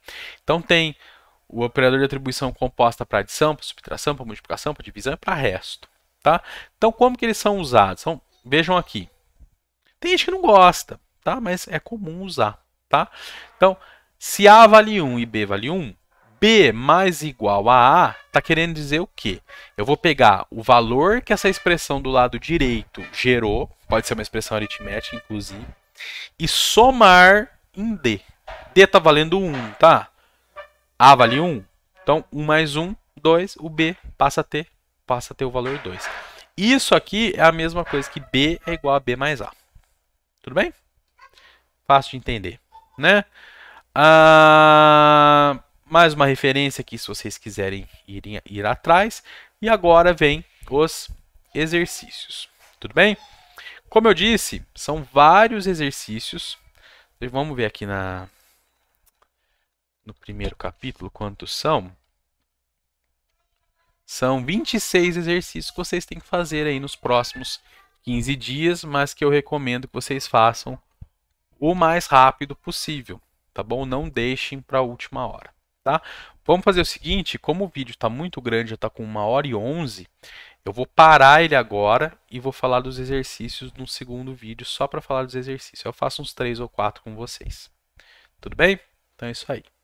Então tem o operador de atribuição composta para adição, para subtração, para multiplicação, para divisão e para resto. Tá? Então como que eles são usados? vejam aqui. Tem gente que não gosta, tá? mas é comum usar. Tá? Então, se A vale 1 e B vale 1, B mais igual a A está querendo dizer o quê? Eu vou pegar o valor que essa expressão do lado direito gerou, pode ser uma expressão aritmética, inclusive, e somar em D. D tá valendo 1, tá? A vale 1. Então, 1 mais 1, 2. O B passa a ter, passa a ter o valor 2. Isso aqui é a mesma coisa que B é igual a B mais A. Tudo bem? Fácil de entender, né? Ah, mais uma referência aqui, se vocês quiserem ir, ir atrás. E agora vem os exercícios, tudo bem? Como eu disse, são vários exercícios Vamos ver aqui na no primeiro capítulo quantos são. São 26 exercícios que vocês têm que fazer aí nos próximos 15 dias, mas que eu recomendo que vocês façam o mais rápido possível, tá bom? Não deixem para a última hora, tá? Vamos fazer o seguinte, como o vídeo está muito grande, já está com uma hora e 11, eu vou parar ele agora e vou falar dos exercícios num segundo vídeo, só para falar dos exercícios. Eu faço uns três ou quatro com vocês. Tudo bem? Então é isso aí.